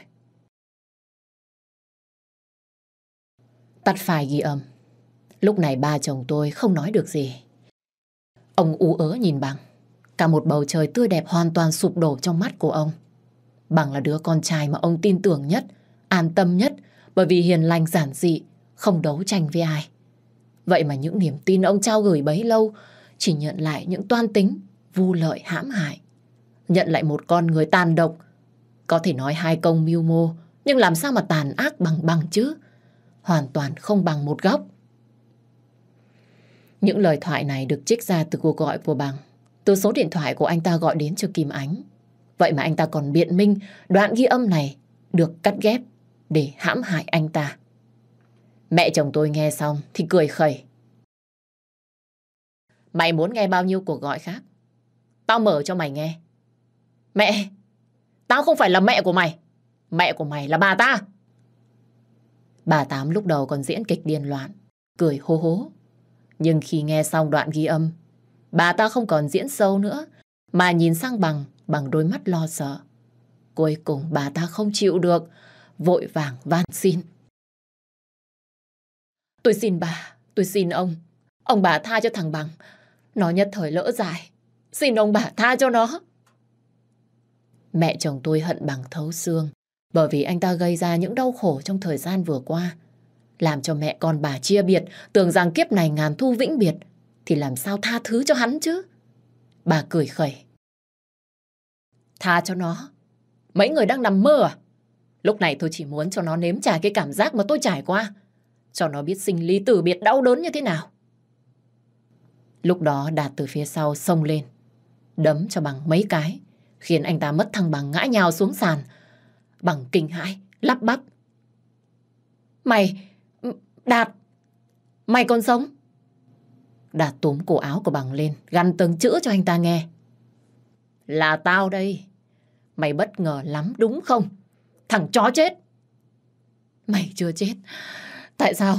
Tắt phải ghi âm. Lúc này ba chồng tôi không nói được gì. Ông ú ớ nhìn bằng. Cả một bầu trời tươi đẹp hoàn toàn sụp đổ trong mắt của ông. Bằng là đứa con trai mà ông tin tưởng nhất, an tâm nhất bởi vì hiền lành giản dị, không đấu tranh với ai. Vậy mà những niềm tin ông trao gửi bấy lâu chỉ nhận lại những toan tính, vu lợi hãm hại. Nhận lại một con người tàn độc. Có thể nói hai công mưu mô, nhưng làm sao mà tàn ác bằng bằng chứ? Hoàn toàn không bằng một góc. Những lời thoại này được trích ra từ cuộc gọi của bằng từ số điện thoại của anh ta gọi đến cho Kim Ánh. Vậy mà anh ta còn biện minh đoạn ghi âm này được cắt ghép để hãm hại anh ta. Mẹ chồng tôi nghe xong thì cười khẩy. Mày muốn nghe bao nhiêu cuộc gọi khác? Tao mở cho mày nghe. Mẹ! Tao không phải là mẹ của mày. Mẹ của mày là bà ta. Bà Tám lúc đầu còn diễn kịch điên loạn, cười hô hố. Nhưng khi nghe xong đoạn ghi âm, Bà ta không còn diễn sâu nữa, mà nhìn sang bằng bằng đôi mắt lo sợ. Cuối cùng bà ta không chịu được, vội vàng van xin. Tôi xin bà, tôi xin ông. Ông bà tha cho thằng bằng. Nó nhất thời lỡ dài. Xin ông bà tha cho nó. Mẹ chồng tôi hận bằng thấu xương bởi vì anh ta gây ra những đau khổ trong thời gian vừa qua. Làm cho mẹ con bà chia biệt, tưởng rằng kiếp này ngàn thu vĩnh biệt thì làm sao tha thứ cho hắn chứ? Bà cười khẩy. Tha cho nó. Mấy người đang nằm mơ à? Lúc này tôi chỉ muốn cho nó nếm trải cái cảm giác mà tôi trải qua. Cho nó biết sinh ly tử biệt đau đớn như thế nào. Lúc đó Đạt từ phía sau xông lên. Đấm cho bằng mấy cái. Khiến anh ta mất thăng bằng ngã nhào xuống sàn. Bằng kinh hãi, lắp bắp. Mày, Đạt, mày còn sống? Đạt túm cổ áo của bằng lên, gằn từng chữ cho anh ta nghe. Là tao đây. Mày bất ngờ lắm đúng không? Thằng chó chết. Mày chưa chết. Tại sao?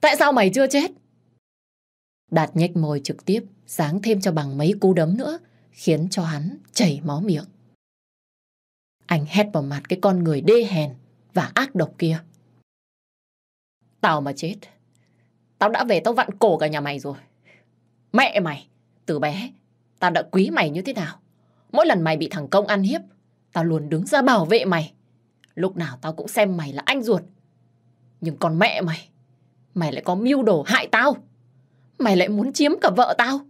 Tại sao mày chưa chết? Đạt nhếch môi trực tiếp, sáng thêm cho bằng mấy cú đấm nữa, khiến cho hắn chảy máu miệng. Anh hét vào mặt cái con người đê hèn và ác độc kia. Tao mà chết, tao đã về tao vặn cổ cả nhà mày rồi. Mẹ mày, từ bé, tao đã quý mày như thế nào? Mỗi lần mày bị thằng công ăn hiếp, tao luôn đứng ra bảo vệ mày. Lúc nào tao cũng xem mày là anh ruột. Nhưng còn mẹ mày, mày lại có mưu đồ hại tao. Mày lại muốn chiếm cả vợ tao.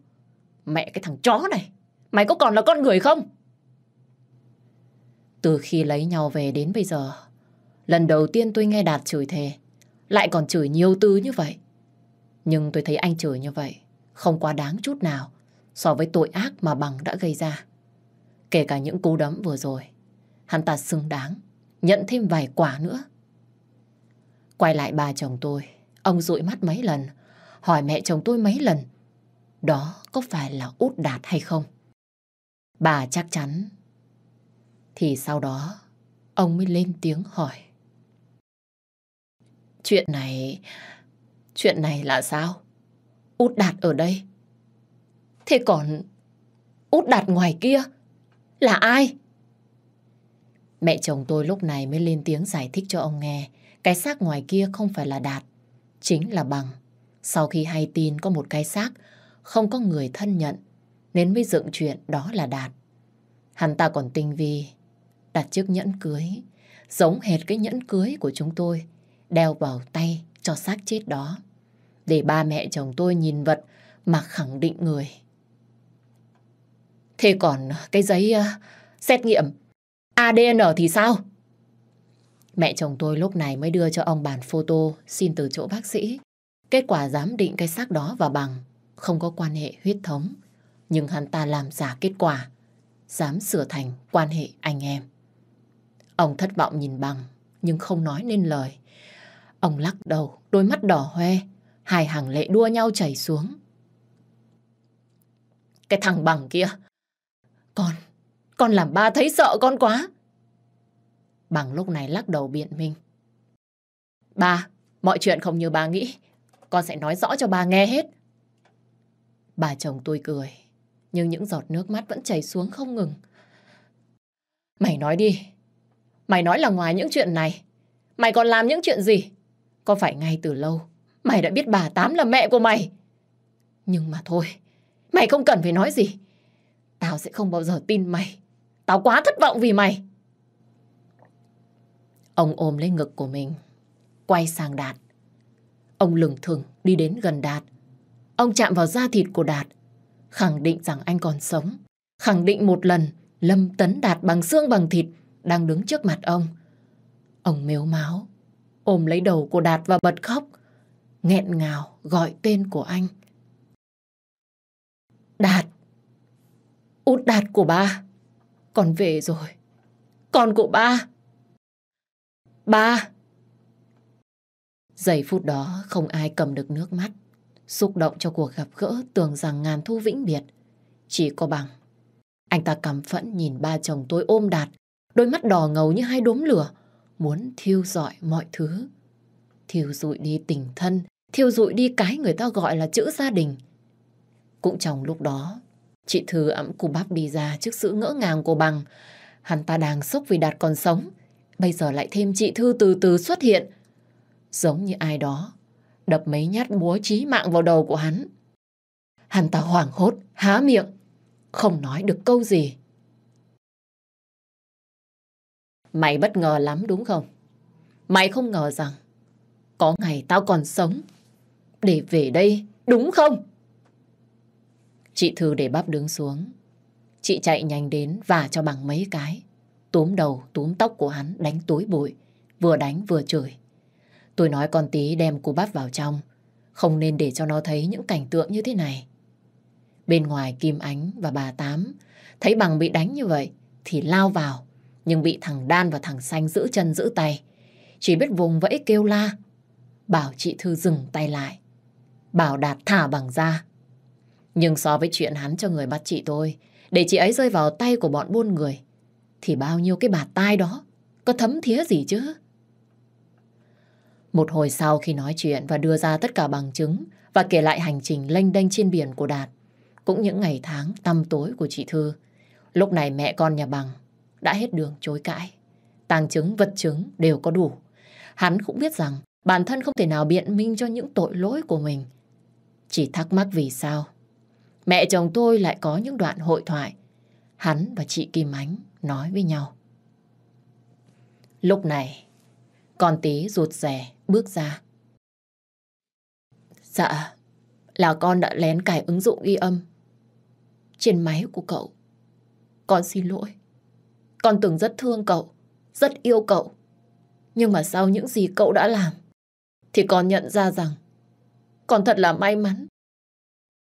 Mẹ cái thằng chó này, mày có còn là con người không? Từ khi lấy nhau về đến bây giờ, lần đầu tiên tôi nghe Đạt chửi thề, lại còn chửi nhiều từ như vậy. Nhưng tôi thấy anh chửi như vậy, không quá đáng chút nào so với tội ác mà bằng đã gây ra. Kể cả những cú đấm vừa rồi, hắn ta xứng đáng, nhận thêm vài quả nữa. Quay lại bà chồng tôi, ông dụi mắt mấy lần, hỏi mẹ chồng tôi mấy lần, đó có phải là út đạt hay không? Bà chắc chắn. Thì sau đó, ông mới lên tiếng hỏi. Chuyện này... Chuyện này là sao? Út Đạt ở đây. Thế còn Út Đạt ngoài kia là ai? Mẹ chồng tôi lúc này mới lên tiếng giải thích cho ông nghe. Cái xác ngoài kia không phải là Đạt, chính là Bằng. Sau khi hay tin có một cái xác không có người thân nhận, nên mới dựng chuyện đó là Đạt. Hắn ta còn tinh vi, đặt chiếc nhẫn cưới, giống hệt cái nhẫn cưới của chúng tôi, đeo vào tay cho xác chết đó để ba mẹ chồng tôi nhìn vật mà khẳng định người. Thế còn cái giấy uh, xét nghiệm ADN thì sao? Mẹ chồng tôi lúc này mới đưa cho ông bản photo xin từ chỗ bác sĩ. Kết quả giám định cái xác đó và bằng không có quan hệ huyết thống. Nhưng hắn ta làm giả kết quả, dám sửa thành quan hệ anh em. Ông thất vọng nhìn bằng, nhưng không nói nên lời. Ông lắc đầu, đôi mắt đỏ hoe, hai hàng lệ đua nhau chảy xuống. Cái thằng bằng kia, con, con làm ba thấy sợ con quá. Bằng lúc này lắc đầu biện minh. Ba, mọi chuyện không như ba nghĩ, con sẽ nói rõ cho ba nghe hết. Bà chồng tôi cười, nhưng những giọt nước mắt vẫn chảy xuống không ngừng. Mày nói đi, mày nói là ngoài những chuyện này, mày còn làm những chuyện gì? Có phải ngay từ lâu Mày đã biết bà Tám là mẹ của mày. Nhưng mà thôi, mày không cần phải nói gì. Tao sẽ không bao giờ tin mày. Tao quá thất vọng vì mày. Ông ôm lấy ngực của mình, quay sang Đạt. Ông lừng thừng đi đến gần Đạt. Ông chạm vào da thịt của Đạt, khẳng định rằng anh còn sống. Khẳng định một lần, Lâm tấn Đạt bằng xương bằng thịt đang đứng trước mặt ông. Ông mếu máu, ôm lấy đầu của Đạt và bật khóc nghẹn ngào gọi tên của anh. Đạt! Út đạt của ba! Con về rồi! Con của ba! Ba! Giây phút đó không ai cầm được nước mắt. Xúc động cho cuộc gặp gỡ tưởng rằng ngàn thu vĩnh biệt. Chỉ có bằng. Anh ta cầm phẫn nhìn ba chồng tôi ôm đạt. Đôi mắt đỏ ngầu như hai đốm lửa. Muốn thiêu dọi mọi thứ. Thiêu dụi đi tình thân, thiêu dụi đi cái người ta gọi là chữ gia đình. Cũng trong lúc đó, chị Thư ẵm cụ bắp đi ra trước sự ngỡ ngàng của bằng. Hắn ta đang sốc vì Đạt còn sống, bây giờ lại thêm chị Thư từ từ xuất hiện. Giống như ai đó, đập mấy nhát búa chí mạng vào đầu của hắn. Hắn ta hoảng hốt, há miệng, không nói được câu gì. Mày bất ngờ lắm đúng không? Mày không ngờ rằng có ngày tao còn sống để về đây, đúng không? Chị Thư để bắp đứng xuống. Chị chạy nhanh đến và cho bằng mấy cái. Túm đầu, túm tóc của hắn, đánh túi bụi. Vừa đánh vừa chửi. Tôi nói con tí đem cô bắp vào trong. Không nên để cho nó thấy những cảnh tượng như thế này. Bên ngoài Kim Ánh và bà Tám thấy bằng bị đánh như vậy thì lao vào. Nhưng bị thằng Đan và thằng Xanh giữ chân giữ tay. Chỉ biết vùng vẫy kêu la. Bảo chị Thư dừng tay lại. Bảo Đạt thả bằng ra. Nhưng so với chuyện hắn cho người bắt chị tôi, để chị ấy rơi vào tay của bọn buôn người, thì bao nhiêu cái bạt tai đó, có thấm thía gì chứ? Một hồi sau khi nói chuyện và đưa ra tất cả bằng chứng và kể lại hành trình lênh đênh trên biển của Đạt, cũng những ngày tháng tăm tối của chị Thư, lúc này mẹ con nhà bằng đã hết đường chối cãi. tang chứng, vật chứng đều có đủ. Hắn cũng biết rằng bản thân không thể nào biện minh cho những tội lỗi của mình. Chỉ thắc mắc vì sao mẹ chồng tôi lại có những đoạn hội thoại hắn và chị Kim Ánh nói với nhau. Lúc này, con tí rụt rè bước ra. Dạ, là con đã lén cài ứng dụng ghi âm trên máy của cậu. Con xin lỗi. Con từng rất thương cậu, rất yêu cậu. Nhưng mà sau những gì cậu đã làm, thì con nhận ra rằng còn thật là may mắn.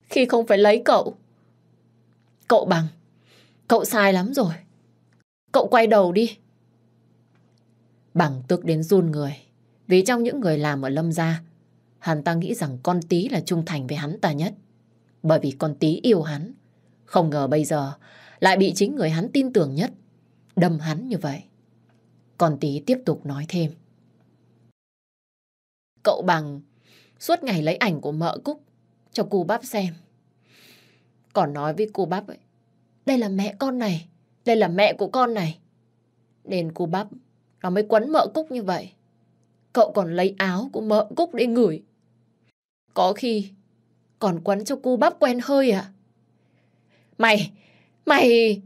Khi không phải lấy cậu. Cậu bằng, cậu sai lắm rồi. Cậu quay đầu đi. Bằng tức đến run người. Vì trong những người làm ở Lâm Gia, hắn ta nghĩ rằng con tí là trung thành với hắn ta nhất. Bởi vì con tí yêu hắn. Không ngờ bây giờ lại bị chính người hắn tin tưởng nhất. Đâm hắn như vậy. Con tí tiếp tục nói thêm. Cậu bằng Suốt ngày lấy ảnh của mợ Cúc cho cô bắp xem. Còn nói với cô bắp ấy, đây là mẹ con này, đây là mẹ của con này. Nên cô bắp, nó mới quấn mợ Cúc như vậy. Cậu còn lấy áo của mợ Cúc để ngửi. Có khi còn quấn cho cô bắp quen hơi à? Mày, mày...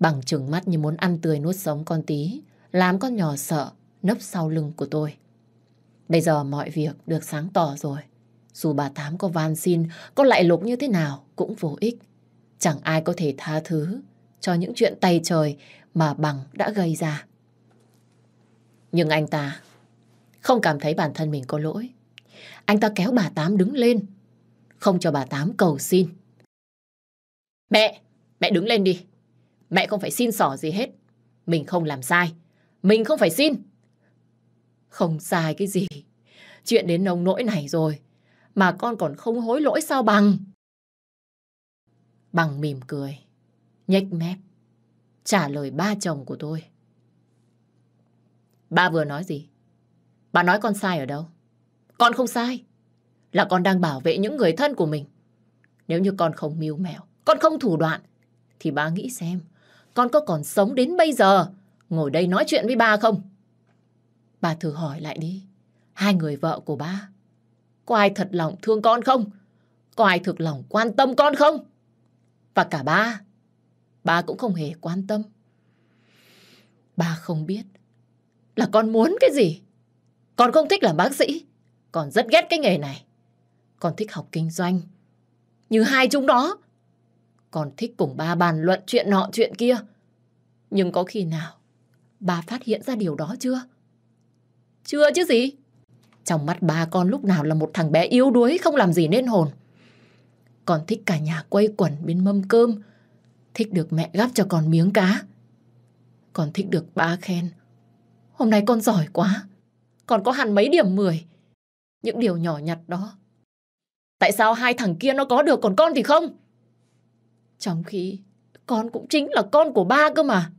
Bằng trừng mắt như muốn ăn tươi nuốt sống con tí, làm con nhỏ sợ, nấp sau lưng của tôi. Bây giờ mọi việc được sáng tỏ rồi. Dù bà Tám có van xin, có lại lục như thế nào cũng vô ích. Chẳng ai có thể tha thứ cho những chuyện tay trời mà bằng đã gây ra. Nhưng anh ta không cảm thấy bản thân mình có lỗi. Anh ta kéo bà Tám đứng lên, không cho bà Tám cầu xin. Mẹ, mẹ đứng lên đi. Mẹ không phải xin xỏ gì hết. Mình không làm sai. Mình không phải xin. Không sai cái gì. Chuyện đến nông nỗi này rồi, mà con còn không hối lỗi sao bằng. Bằng mỉm cười, nhếch mép, trả lời ba chồng của tôi. Ba vừa nói gì? Bà nói con sai ở đâu? Con không sai. Là con đang bảo vệ những người thân của mình. Nếu như con không mưu mẹo, con không thủ đoạn, thì ba nghĩ xem, con có còn sống đến bây giờ, ngồi đây nói chuyện với ba không? Bà thử hỏi lại đi. Hai người vợ của ba. Có ai thật lòng thương con không? Có ai thực lòng quan tâm con không? Và cả ba. Ba cũng không hề quan tâm. Ba không biết là con muốn cái gì. Con không thích làm bác sĩ. Con rất ghét cái nghề này. Con thích học kinh doanh. Như hai chúng đó. Con thích cùng ba bàn luận chuyện nọ chuyện kia. Nhưng có khi nào ba phát hiện ra điều đó chưa? Chưa chứ gì. Trong mắt ba con lúc nào là một thằng bé yếu đuối không làm gì nên hồn. Con thích cả nhà quay quẩn bên mâm cơm. Thích được mẹ gắp cho con miếng cá. Con thích được ba khen. Hôm nay con giỏi quá. Con có hẳn mấy điểm 10. Những điều nhỏ nhặt đó. Tại sao hai thằng kia nó có được còn con thì không? Trong khi con cũng chính là con của ba cơ mà.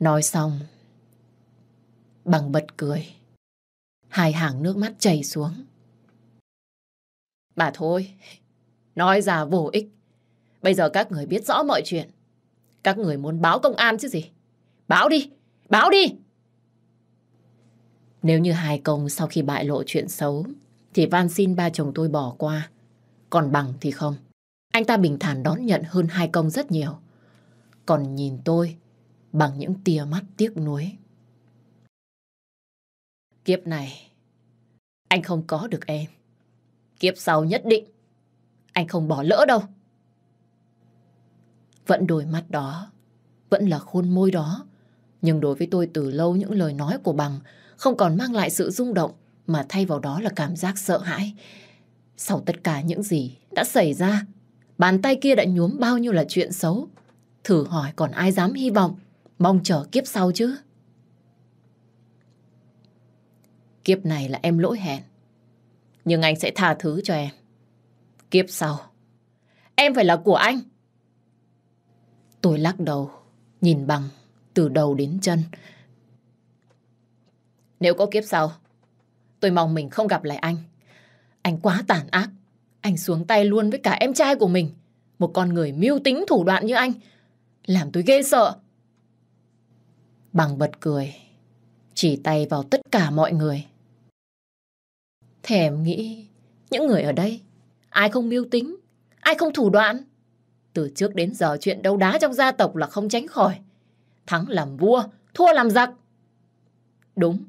Nói xong, bằng bật cười. Hai hàng nước mắt chảy xuống. Bà thôi, nói ra vô ích. Bây giờ các người biết rõ mọi chuyện. Các người muốn báo công an chứ gì? Báo đi, báo đi! Nếu như hai công sau khi bại lộ chuyện xấu, thì van xin ba chồng tôi bỏ qua. Còn bằng thì không. Anh ta bình thản đón nhận hơn hai công rất nhiều. Còn nhìn tôi bằng những tia mắt tiếc nuối. Kiếp này, anh không có được em. Kiếp sau nhất định, anh không bỏ lỡ đâu. Vẫn đôi mắt đó, vẫn là khuôn môi đó. Nhưng đối với tôi từ lâu những lời nói của bằng không còn mang lại sự rung động mà thay vào đó là cảm giác sợ hãi. Sau tất cả những gì đã xảy ra, bàn tay kia đã nhuốm bao nhiêu là chuyện xấu. Thử hỏi còn ai dám hy vọng, mong chờ kiếp sau chứ. Kiếp này là em lỗi hẹn. Nhưng anh sẽ tha thứ cho em. Kiếp sau, em phải là của anh. Tôi lắc đầu, nhìn bằng từ đầu đến chân. Nếu có kiếp sau, tôi mong mình không gặp lại anh. Anh quá tàn ác. Anh xuống tay luôn với cả em trai của mình. Một con người mưu tính thủ đoạn như anh. Làm tôi ghê sợ. Bằng bật cười chỉ tay vào tất cả mọi người. Thèm nghĩ, những người ở đây, ai không mưu tính, ai không thủ đoạn. Từ trước đến giờ chuyện đấu đá trong gia tộc là không tránh khỏi. Thắng làm vua, thua làm giặc. Đúng.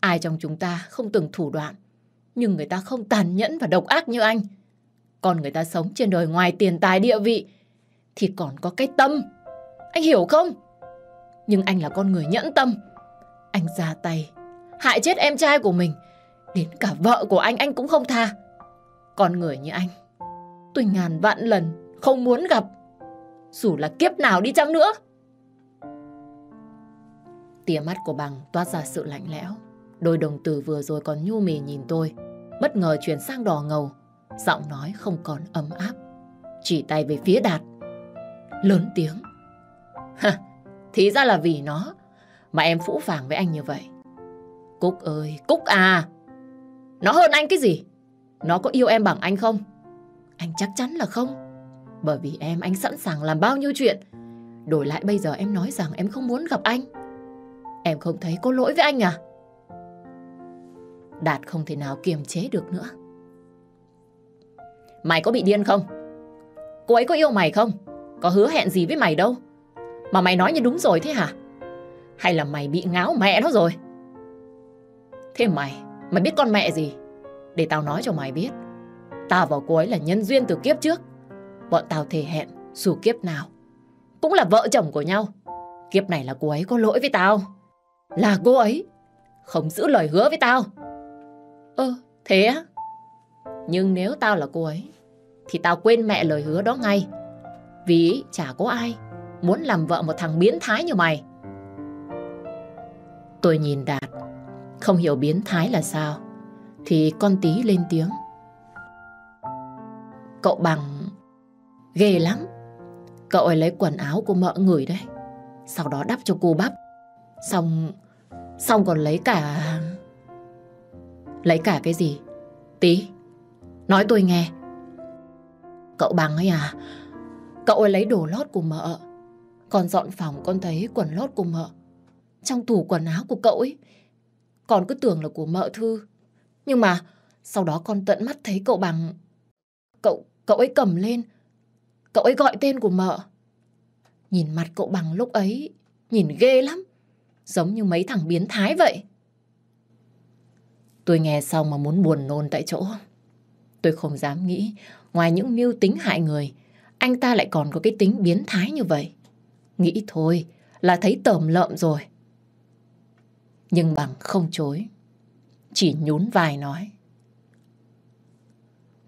Ai trong chúng ta không từng thủ đoạn, nhưng người ta không tàn nhẫn và độc ác như anh. Còn người ta sống trên đời ngoài tiền tài địa vị, thì còn có cái tâm. Anh hiểu không? Nhưng anh là con người nhẫn tâm. Anh ra tay, hại chết em trai của mình. Đến cả vợ của anh, anh cũng không tha. Con người như anh, tôi ngàn vạn lần không muốn gặp. Dù là kiếp nào đi chăng nữa. tia mắt của bằng toát ra sự lạnh lẽo. Đôi đồng tử vừa rồi còn nhu mì nhìn tôi, bất ngờ chuyển sang đỏ ngầu. Giọng nói không còn ấm áp, chỉ tay về phía Đạt. Lớn tiếng. Hả, thì ra là vì nó mà em phũ phàng với anh như vậy. Cúc ơi, Cúc à! Nó hơn anh cái gì? Nó có yêu em bằng anh không? Anh chắc chắn là không. Bởi vì em, anh sẵn sàng làm bao nhiêu chuyện. Đổi lại bây giờ em nói rằng em không muốn gặp anh. Em không thấy có lỗi với anh à? Đạt không thể nào kiềm chế được nữa. Mày có bị điên không? Cô ấy có yêu mày không? Có hứa hẹn gì với mày đâu? Mà mày nói như đúng rồi thế hả? Hay là mày bị ngáo mẹ nó rồi? Thế mày, mày biết con mẹ gì? Để tao nói cho mày biết. Tao và cô ấy là nhân duyên từ kiếp trước. Bọn tao thề hẹn, dù kiếp nào, cũng là vợ chồng của nhau. Kiếp này là cô ấy có lỗi với tao. Là cô ấy không giữ lời hứa với tao. Ơ, thế á? Nhưng nếu tao là cô ấy, thì tao quên mẹ lời hứa đó ngay. Vì chả có ai muốn làm vợ một thằng biến thái như mày. Tôi nhìn Đạt, không hiểu biến thái là sao, thì con tí lên tiếng. Cậu bằng ghê lắm. Cậu ấy lấy quần áo của mợ người đấy, sau đó đắp cho cô bắp. Xong, xong còn lấy cả... Lấy cả cái gì? Tí, nói tôi nghe. Cậu bằng ấy à, cậu ấy lấy đồ lót của mợ. Còn dọn phòng con thấy quần lót của mợ trong tủ quần áo của cậu ấy. Con cứ tưởng là của mợ Thư. Nhưng mà sau đó con tận mắt thấy cậu bằng... Cậu, cậu ấy cầm lên. Cậu ấy gọi tên của mợ. Nhìn mặt cậu bằng lúc ấy, nhìn ghê lắm. Giống như mấy thằng biến thái vậy. Tôi nghe xong mà muốn buồn nôn tại chỗ. Tôi không dám nghĩ, ngoài những mưu tính hại người, anh ta lại còn có cái tính biến thái như vậy. Nghĩ thôi là thấy tởm lợm rồi nhưng bằng không chối. Chỉ nhún vai nói.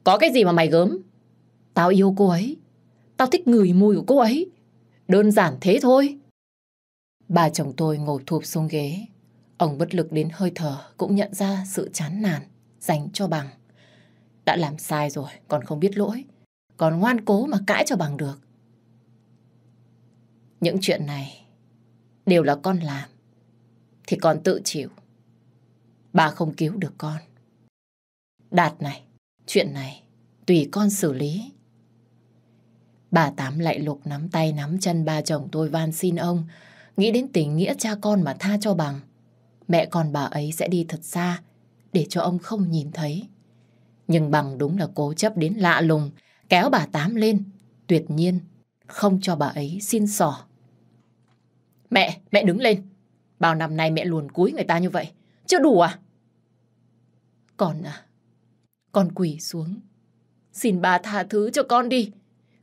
Có cái gì mà mày gớm? Tao yêu cô ấy. Tao thích ngửi mùi của cô ấy. Đơn giản thế thôi. Bà chồng tôi ngồi thụp xuống ghế. Ông bất lực đến hơi thở cũng nhận ra sự chán nản dành cho bằng. Đã làm sai rồi, còn không biết lỗi. Còn ngoan cố mà cãi cho bằng được. Những chuyện này đều là con làm thì con tự chịu. Bà không cứu được con. Đạt này, chuyện này, tùy con xử lý. Bà Tám lại lục nắm tay nắm chân ba chồng tôi van xin ông, nghĩ đến tình nghĩa cha con mà tha cho bằng. Mẹ con bà ấy sẽ đi thật xa, để cho ông không nhìn thấy. Nhưng bằng đúng là cố chấp đến lạ lùng, kéo bà Tám lên, tuyệt nhiên, không cho bà ấy xin sỏ. Mẹ, mẹ đứng lên, Bao năm nay mẹ luồn cúi người ta như vậy. Chưa đủ à? Con à, con quỳ xuống. Xin bà tha thứ cho con đi.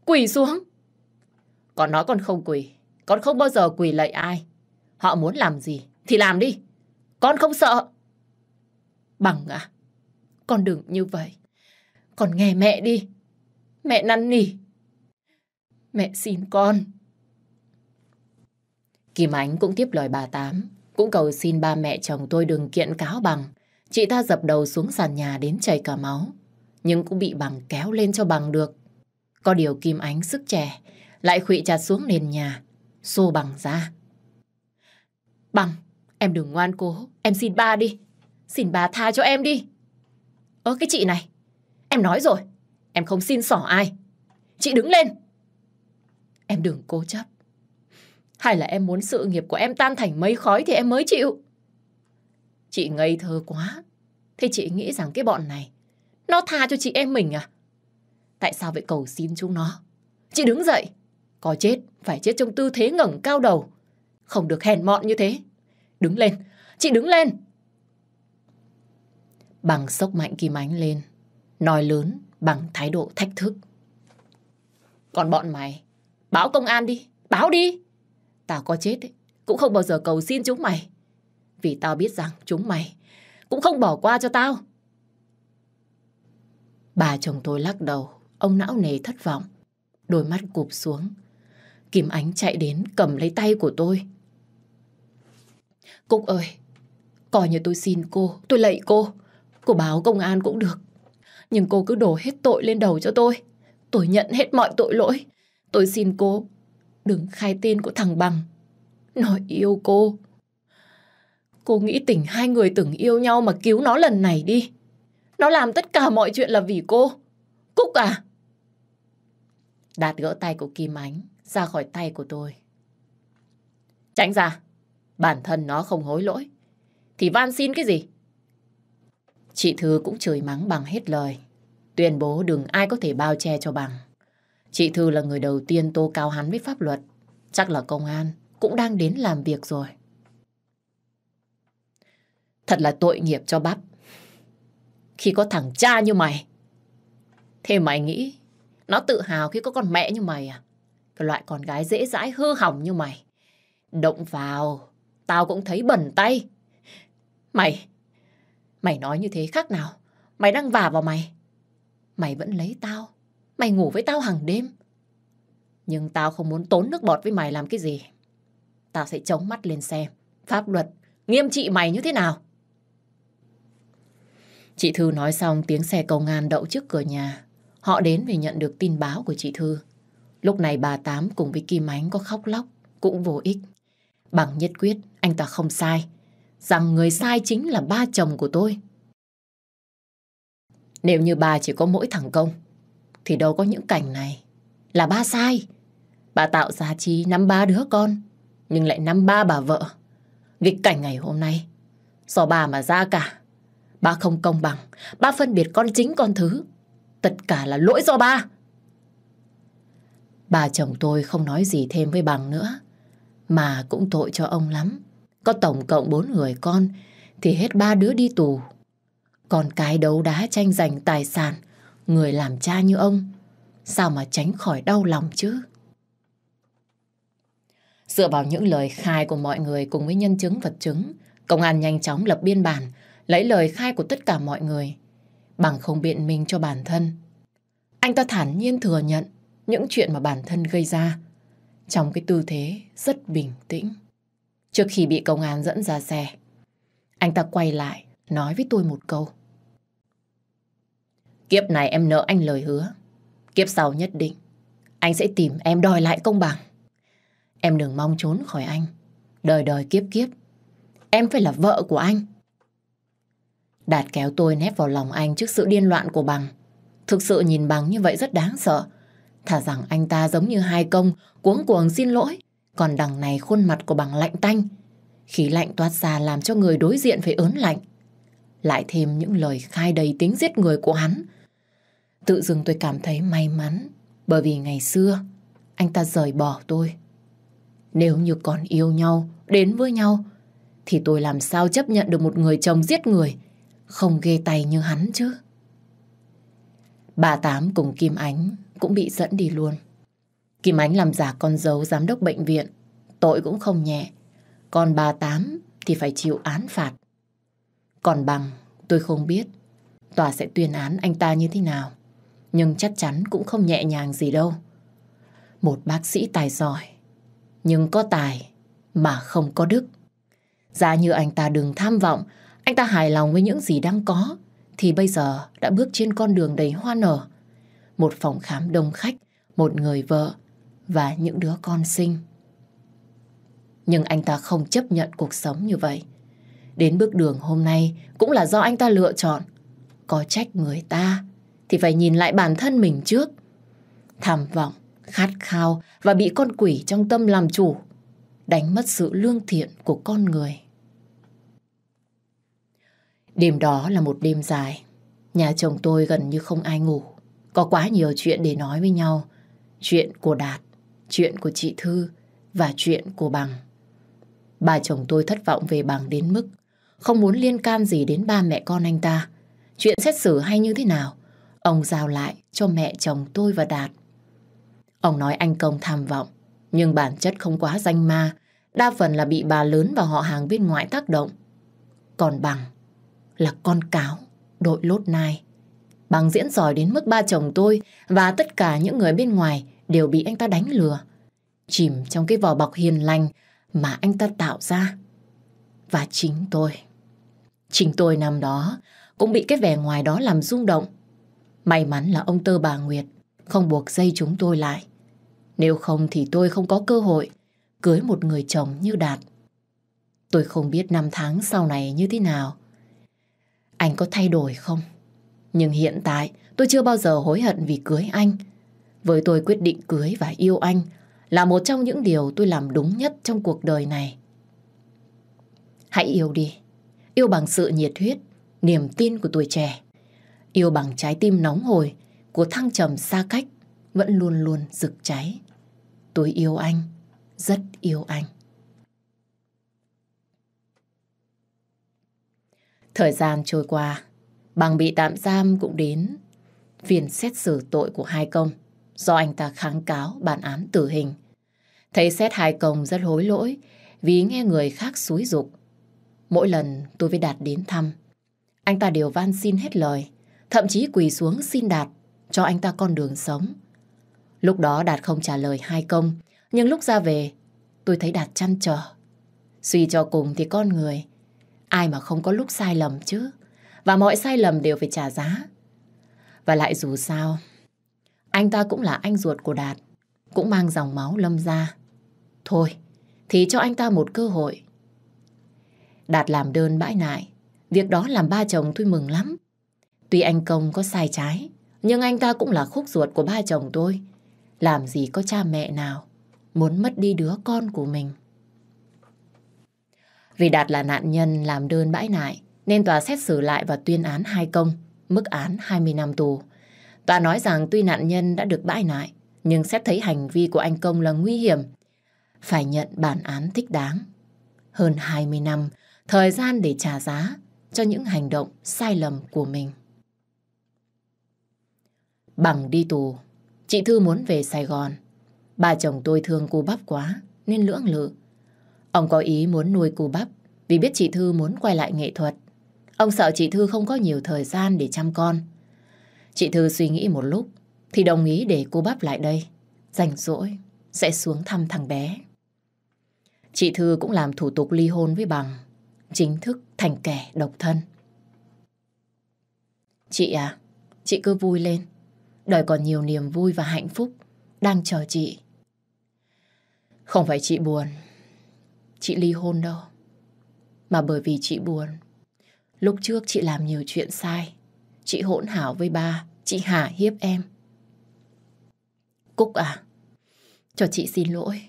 Quỳ xuống. Con nói con không quỳ. Con không bao giờ quỳ lạy ai. Họ muốn làm gì thì làm đi. Con không sợ. Bằng à, con đừng như vậy. Con nghe mẹ đi. Mẹ năn nỉ. Mẹ xin con. Kim Ánh cũng tiếp lời bà Tám, cũng cầu xin ba mẹ chồng tôi đừng kiện cáo bằng. Chị ta dập đầu xuống sàn nhà đến chảy cả máu, nhưng cũng bị bằng kéo lên cho bằng được. Có điều Kim Ánh sức trẻ, lại khụy chặt xuống nền nhà, xô bằng ra. Bằng, em đừng ngoan cố, em xin ba đi. Xin bà tha cho em đi. Ơ cái chị này, em nói rồi, em không xin xỏ ai. Chị đứng lên. Em đừng cố chấp, hay là em muốn sự nghiệp của em tan thành mây khói thì em mới chịu? Chị ngây thơ quá. Thế chị nghĩ rằng cái bọn này, nó tha cho chị em mình à? Tại sao vậy cầu xin chúng nó? Chị đứng dậy, có chết, phải chết trong tư thế ngẩng cao đầu. Không được hèn mọn như thế. Đứng lên, chị đứng lên. Bằng sốc mạnh kim ánh lên, nói lớn bằng thái độ thách thức. Còn bọn mày, báo công an đi, báo đi. Tao có chết ấy, cũng không bao giờ cầu xin chúng mày. Vì tao biết rằng chúng mày cũng không bỏ qua cho tao. Bà chồng tôi lắc đầu, ông não nề thất vọng, đôi mắt cụp xuống. Kim Ánh chạy đến cầm lấy tay của tôi. Cúc ơi, coi như tôi xin cô, tôi lạy cô, cô báo công an cũng được. Nhưng cô cứ đổ hết tội lên đầu cho tôi. Tôi nhận hết mọi tội lỗi. Tôi xin cô Đừng khai tên của thằng Bằng. Nó yêu cô. Cô nghĩ tỉnh hai người từng yêu nhau mà cứu nó lần này đi. Nó làm tất cả mọi chuyện là vì cô. Cúc à! Đạt gỡ tay của Kim Ánh ra khỏi tay của tôi. Tránh ra, bản thân nó không hối lỗi. Thì van xin cái gì? Chị Thư cũng chửi mắng bằng hết lời. Tuyên bố đừng ai có thể bao che cho bằng. Chị Thư là người đầu tiên tố cáo hắn với pháp luật. Chắc là công an cũng đang đến làm việc rồi. Thật là tội nghiệp cho bắp. Khi có thằng cha như mày. Thế mày nghĩ nó tự hào khi có con mẹ như mày à? Cái loại con gái dễ dãi hư hỏng như mày. Động vào, tao cũng thấy bẩn tay. Mày, mày nói như thế khác nào? Mày đang vả vào mày. Mày vẫn lấy tao Mày ngủ với tao hàng đêm. Nhưng tao không muốn tốn nước bọt với mày làm cái gì. Tao sẽ chống mắt lên xem. Pháp luật nghiêm trị mày như thế nào? Chị Thư nói xong tiếng xe công an đậu trước cửa nhà. Họ đến vì nhận được tin báo của chị Thư. Lúc này bà Tám cùng với Kim Ánh có khóc lóc, cũng vô ích. Bằng nhất quyết, anh ta không sai. Rằng người sai chính là ba chồng của tôi. Nếu như bà chỉ có mỗi thằng công, thì đâu có những cảnh này. Là ba sai. Bà tạo giá trí nắm ba đứa con, nhưng lại nắm ba bà vợ. Nghịch cảnh ngày hôm nay, do bà mà ra cả. Ba không công bằng, ba phân biệt con chính con thứ. Tất cả là lỗi do ba. Bà chồng tôi không nói gì thêm với bằng nữa. Mà cũng tội cho ông lắm. Có tổng cộng bốn người con, thì hết ba đứa đi tù. Còn cái đấu đá tranh giành tài sản, người làm cha như ông, sao mà tránh khỏi đau lòng chứ? Dựa vào những lời khai của mọi người cùng với nhân chứng vật chứng, công an nhanh chóng lập biên bản, lấy lời khai của tất cả mọi người, bằng không biện minh cho bản thân. Anh ta thản nhiên thừa nhận những chuyện mà bản thân gây ra, trong cái tư thế rất bình tĩnh. Trước khi bị công an dẫn ra xe, anh ta quay lại nói với tôi một câu. Kiếp này em nợ anh lời hứa. Kiếp sau nhất định, anh sẽ tìm em đòi lại công bằng. Em đừng mong trốn khỏi anh. Đời đời kiếp kiếp, em phải là vợ của anh. Đạt kéo tôi nép vào lòng anh trước sự điên loạn của bằng. Thực sự nhìn bằng như vậy rất đáng sợ. Thả rằng anh ta giống như hai công, cuống cuồng xin lỗi. Còn đằng này khuôn mặt của bằng lạnh tanh. Khí lạnh toát ra làm cho người đối diện phải ớn lạnh. Lại thêm những lời khai đầy tính giết người của hắn Tự dưng tôi cảm thấy may mắn bởi vì ngày xưa anh ta rời bỏ tôi. Nếu như còn yêu nhau, đến với nhau thì tôi làm sao chấp nhận được một người chồng giết người không ghê tay như hắn chứ. Bà Tám cùng Kim Ánh cũng bị dẫn đi luôn. Kim Ánh làm giả con dấu giám đốc bệnh viện, tội cũng không nhẹ. Còn bà Tám thì phải chịu án phạt. Còn bằng, tôi không biết tòa sẽ tuyên án anh ta như thế nào nhưng chắc chắn cũng không nhẹ nhàng gì đâu. Một bác sĩ tài giỏi, nhưng có tài mà không có đức. Giá như anh ta đừng tham vọng, anh ta hài lòng với những gì đang có, thì bây giờ đã bước trên con đường đầy hoa nở. Một phòng khám đông khách, một người vợ và những đứa con sinh. Nhưng anh ta không chấp nhận cuộc sống như vậy. Đến bước đường hôm nay cũng là do anh ta lựa chọn. Có trách người ta thì phải nhìn lại bản thân mình trước. Tham vọng, khát khao và bị con quỷ trong tâm làm chủ, đánh mất sự lương thiện của con người. Đêm đó là một đêm dài. Nhà chồng tôi gần như không ai ngủ. Có quá nhiều chuyện để nói với nhau. Chuyện của Đạt, chuyện của chị Thư và chuyện của Bằng. Bà chồng tôi thất vọng về Bằng đến mức không muốn liên can gì đến ba mẹ con anh ta. Chuyện xét xử hay như thế nào Ông giao lại cho mẹ chồng tôi và Đạt. Ông nói anh Công tham vọng, nhưng bản chất không quá danh ma, đa phần là bị bà lớn và họ hàng bên ngoại tác động. Còn bằng là con cáo, đội lốt nai. Bằng diễn giỏi đến mức ba chồng tôi và tất cả những người bên ngoài đều bị anh ta đánh lừa. Chìm trong cái vỏ bọc hiền lành mà anh ta tạo ra. Và chính tôi. Chính tôi năm đó cũng bị cái vẻ ngoài đó làm rung động May mắn là ông Tơ bà Nguyệt không buộc dây chúng tôi lại. Nếu không thì tôi không có cơ hội cưới một người chồng như Đạt. Tôi không biết năm tháng sau này như thế nào. Anh có thay đổi không? Nhưng hiện tại tôi chưa bao giờ hối hận vì cưới anh. Với tôi quyết định cưới và yêu anh là một trong những điều tôi làm đúng nhất trong cuộc đời này. Hãy yêu đi. Yêu bằng sự nhiệt huyết, niềm tin của tuổi trẻ. Yêu bằng trái tim nóng hồi của thăng trầm xa cách vẫn luôn luôn rực cháy. Tôi yêu anh, rất yêu anh. Thời gian trôi qua, bằng bị tạm giam cũng đến phiên xét xử tội của hai công do anh ta kháng cáo bản án tử hình. Thấy xét hai công rất hối lỗi vì nghe người khác xúi dục. Mỗi lần tôi với Đạt đến thăm, anh ta đều van xin hết lời thậm chí quỳ xuống xin Đạt cho anh ta con đường sống. Lúc đó Đạt không trả lời hai công, nhưng lúc ra về, tôi thấy Đạt chăn trở. Suy cho cùng thì con người, ai mà không có lúc sai lầm chứ, và mọi sai lầm đều phải trả giá. Và lại dù sao, anh ta cũng là anh ruột của Đạt, cũng mang dòng máu lâm ra. Thôi, thì cho anh ta một cơ hội. Đạt làm đơn bãi nại, việc đó làm ba chồng tôi mừng lắm. Tuy anh Công có sai trái, nhưng anh ta cũng là khúc ruột của ba chồng tôi. Làm gì có cha mẹ nào muốn mất đi đứa con của mình. Vì Đạt là nạn nhân làm đơn bãi nại, nên tòa xét xử lại và tuyên án hai công, mức án 20 năm tù. Tòa nói rằng tuy nạn nhân đã được bãi nại, nhưng xét thấy hành vi của anh Công là nguy hiểm, phải nhận bản án thích đáng. Hơn 20 năm, thời gian để trả giá cho những hành động sai lầm của mình. Bằng đi tù, chị Thư muốn về Sài Gòn. Bà chồng tôi thương cô bắp quá, nên lưỡng lự. Ông có ý muốn nuôi cô bắp vì biết chị Thư muốn quay lại nghệ thuật. Ông sợ chị Thư không có nhiều thời gian để chăm con. Chị Thư suy nghĩ một lúc thì đồng ý để cô bắp lại đây. Rảnh rỗi, sẽ xuống thăm thằng bé. Chị Thư cũng làm thủ tục ly hôn với bằng, chính thức thành kẻ độc thân. Chị à, chị cứ vui lên. Đời còn nhiều niềm vui và hạnh phúc đang chờ chị. Không phải chị buồn, chị ly hôn đâu. Mà bởi vì chị buồn, lúc trước chị làm nhiều chuyện sai. Chị hỗn hảo với ba, chị hả hiếp em. Cúc à, cho chị xin lỗi.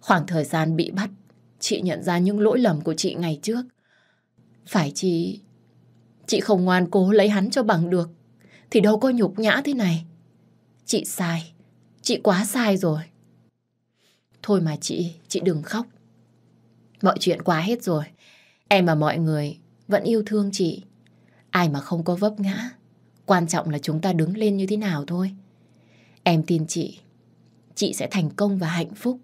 Khoảng thời gian bị bắt, chị nhận ra những lỗi lầm của chị ngày trước. Phải chị... Chị không ngoan cố lấy hắn cho bằng được thì đâu có nhục nhã thế này. Chị sai, chị quá sai rồi. Thôi mà chị, chị đừng khóc. Mọi chuyện quá hết rồi. Em và mọi người vẫn yêu thương chị. Ai mà không có vấp ngã. Quan trọng là chúng ta đứng lên như thế nào thôi. Em tin chị. Chị sẽ thành công và hạnh phúc.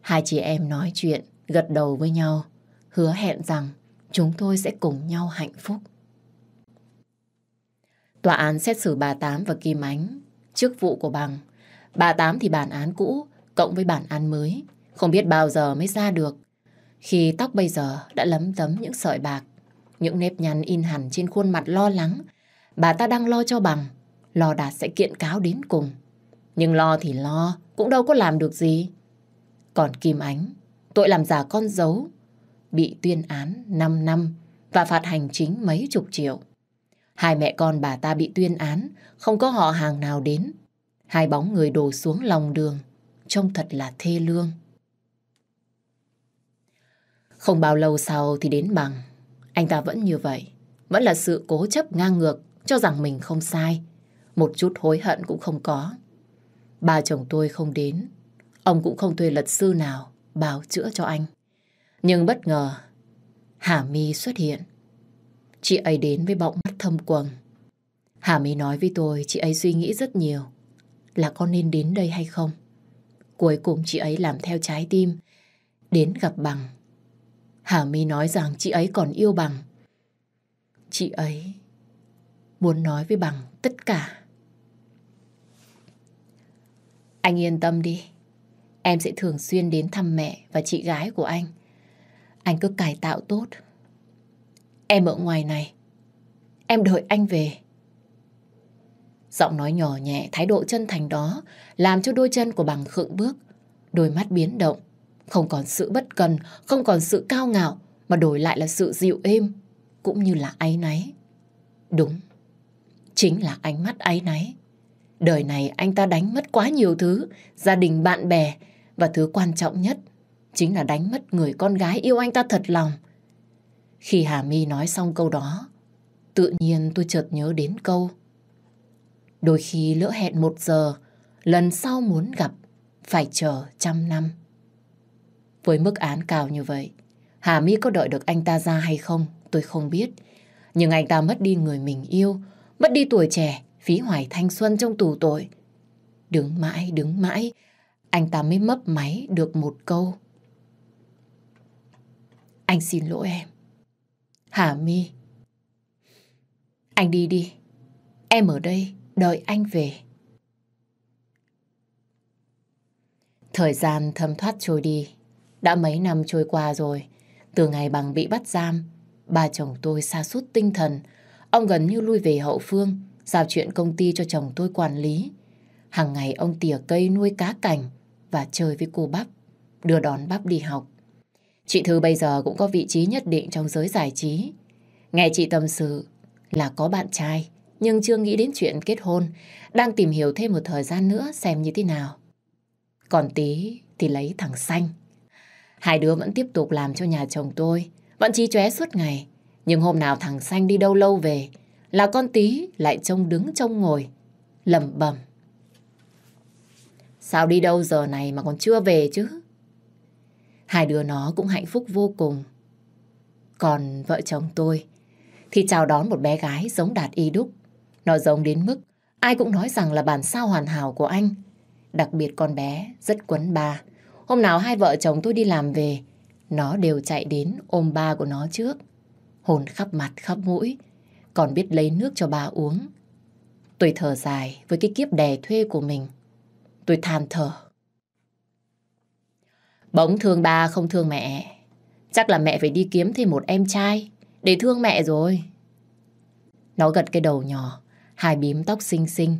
Hai chị em nói chuyện, gật đầu với nhau. Hứa hẹn rằng chúng tôi sẽ cùng nhau hạnh phúc. Tòa án xét xử bà Tám và Kim Ánh, trước vụ của bằng. Bà Tám thì bản án cũ, cộng với bản án mới. Không biết bao giờ mới ra được. Khi tóc bây giờ đã lấm tấm những sợi bạc, những nếp nhăn in hẳn trên khuôn mặt lo lắng. Bà ta đang lo cho bằng, lo Đạt sẽ kiện cáo đến cùng. Nhưng lo thì lo, cũng đâu có làm được gì. Còn Kim Ánh, tội làm giả con dấu, bị tuyên án 5 năm và phạt hành chính mấy chục triệu. Hai mẹ con bà ta bị tuyên án, không có họ hàng nào đến. Hai bóng người đổ xuống lòng đường, trông thật là thê lương. Không bao lâu sau thì đến bằng. Anh ta vẫn như vậy, vẫn là sự cố chấp ngang ngược, cho rằng mình không sai. Một chút hối hận cũng không có. Bà chồng tôi không đến, ông cũng không thuê luật sư nào bào chữa cho anh. Nhưng bất ngờ, Hà My xuất hiện. Chị ấy đến với bọng mắt thâm quầng. Hà mới nói với tôi chị ấy suy nghĩ rất nhiều. Là con nên đến đây hay không? Cuối cùng chị ấy làm theo trái tim. Đến gặp Bằng. Hà mi nói rằng chị ấy còn yêu Bằng. Chị ấy muốn nói với Bằng tất cả. Anh yên tâm đi. Em sẽ thường xuyên đến thăm mẹ và chị gái của anh. Anh cứ cải tạo tốt Em ở ngoài này. Em đợi anh về. Giọng nói nhỏ nhẹ, thái độ chân thành đó làm cho đôi chân của bằng khựng bước. Đôi mắt biến động, không còn sự bất cần, không còn sự cao ngạo, mà đổi lại là sự dịu êm, cũng như là áy náy. Đúng, chính là ánh mắt áy náy. Đời này anh ta đánh mất quá nhiều thứ, gia đình, bạn bè, và thứ quan trọng nhất chính là đánh mất người con gái yêu anh ta thật lòng. Khi Hà My nói xong câu đó, tự nhiên tôi chợt nhớ đến câu. Đôi khi lỡ hẹn một giờ, lần sau muốn gặp, phải chờ trăm năm. Với mức án cao như vậy, Hà My có đợi được anh ta ra hay không, tôi không biết. Nhưng anh ta mất đi người mình yêu, mất đi tuổi trẻ, phí hoài thanh xuân trong tù tội. Đứng mãi, đứng mãi, anh ta mới mấp máy được một câu. Anh xin lỗi em. Hà mi Anh đi đi Em ở đây đợi anh về Thời gian thấm thoát trôi đi Đã mấy năm trôi qua rồi Từ ngày bằng bị bắt giam Bà chồng tôi xa sút tinh thần Ông gần như lui về hậu phương Giao chuyện công ty cho chồng tôi quản lý Hàng ngày ông tỉa cây nuôi cá cảnh Và chơi với cô bắp Đưa đón bắp đi học Chị Thư bây giờ cũng có vị trí nhất định trong giới giải trí. Nghe chị tâm sự là có bạn trai, nhưng chưa nghĩ đến chuyện kết hôn, đang tìm hiểu thêm một thời gian nữa xem như thế nào. Còn tí thì lấy thằng xanh. Hai đứa vẫn tiếp tục làm cho nhà chồng tôi, vẫn trí chóe suốt ngày. Nhưng hôm nào thằng xanh đi đâu lâu về, là con tí lại trông đứng trông ngồi, lầm bầm. Sao đi đâu giờ này mà còn chưa về chứ? Hai đứa nó cũng hạnh phúc vô cùng. Còn vợ chồng tôi thì chào đón một bé gái giống Đạt Y Đúc. Nó giống đến mức ai cũng nói rằng là bản sao hoàn hảo của anh. Đặc biệt con bé rất quấn ba. Hôm nào hai vợ chồng tôi đi làm về, nó đều chạy đến ôm ba của nó trước. Hồn khắp mặt khắp mũi, còn biết lấy nước cho ba uống. Tôi thở dài với cái kiếp đè thuê của mình. Tôi than thở Bỗng thương ba không thương mẹ. Chắc là mẹ phải đi kiếm thêm một em trai để thương mẹ rồi. Nó gật cái đầu nhỏ, hai bím tóc xinh xinh.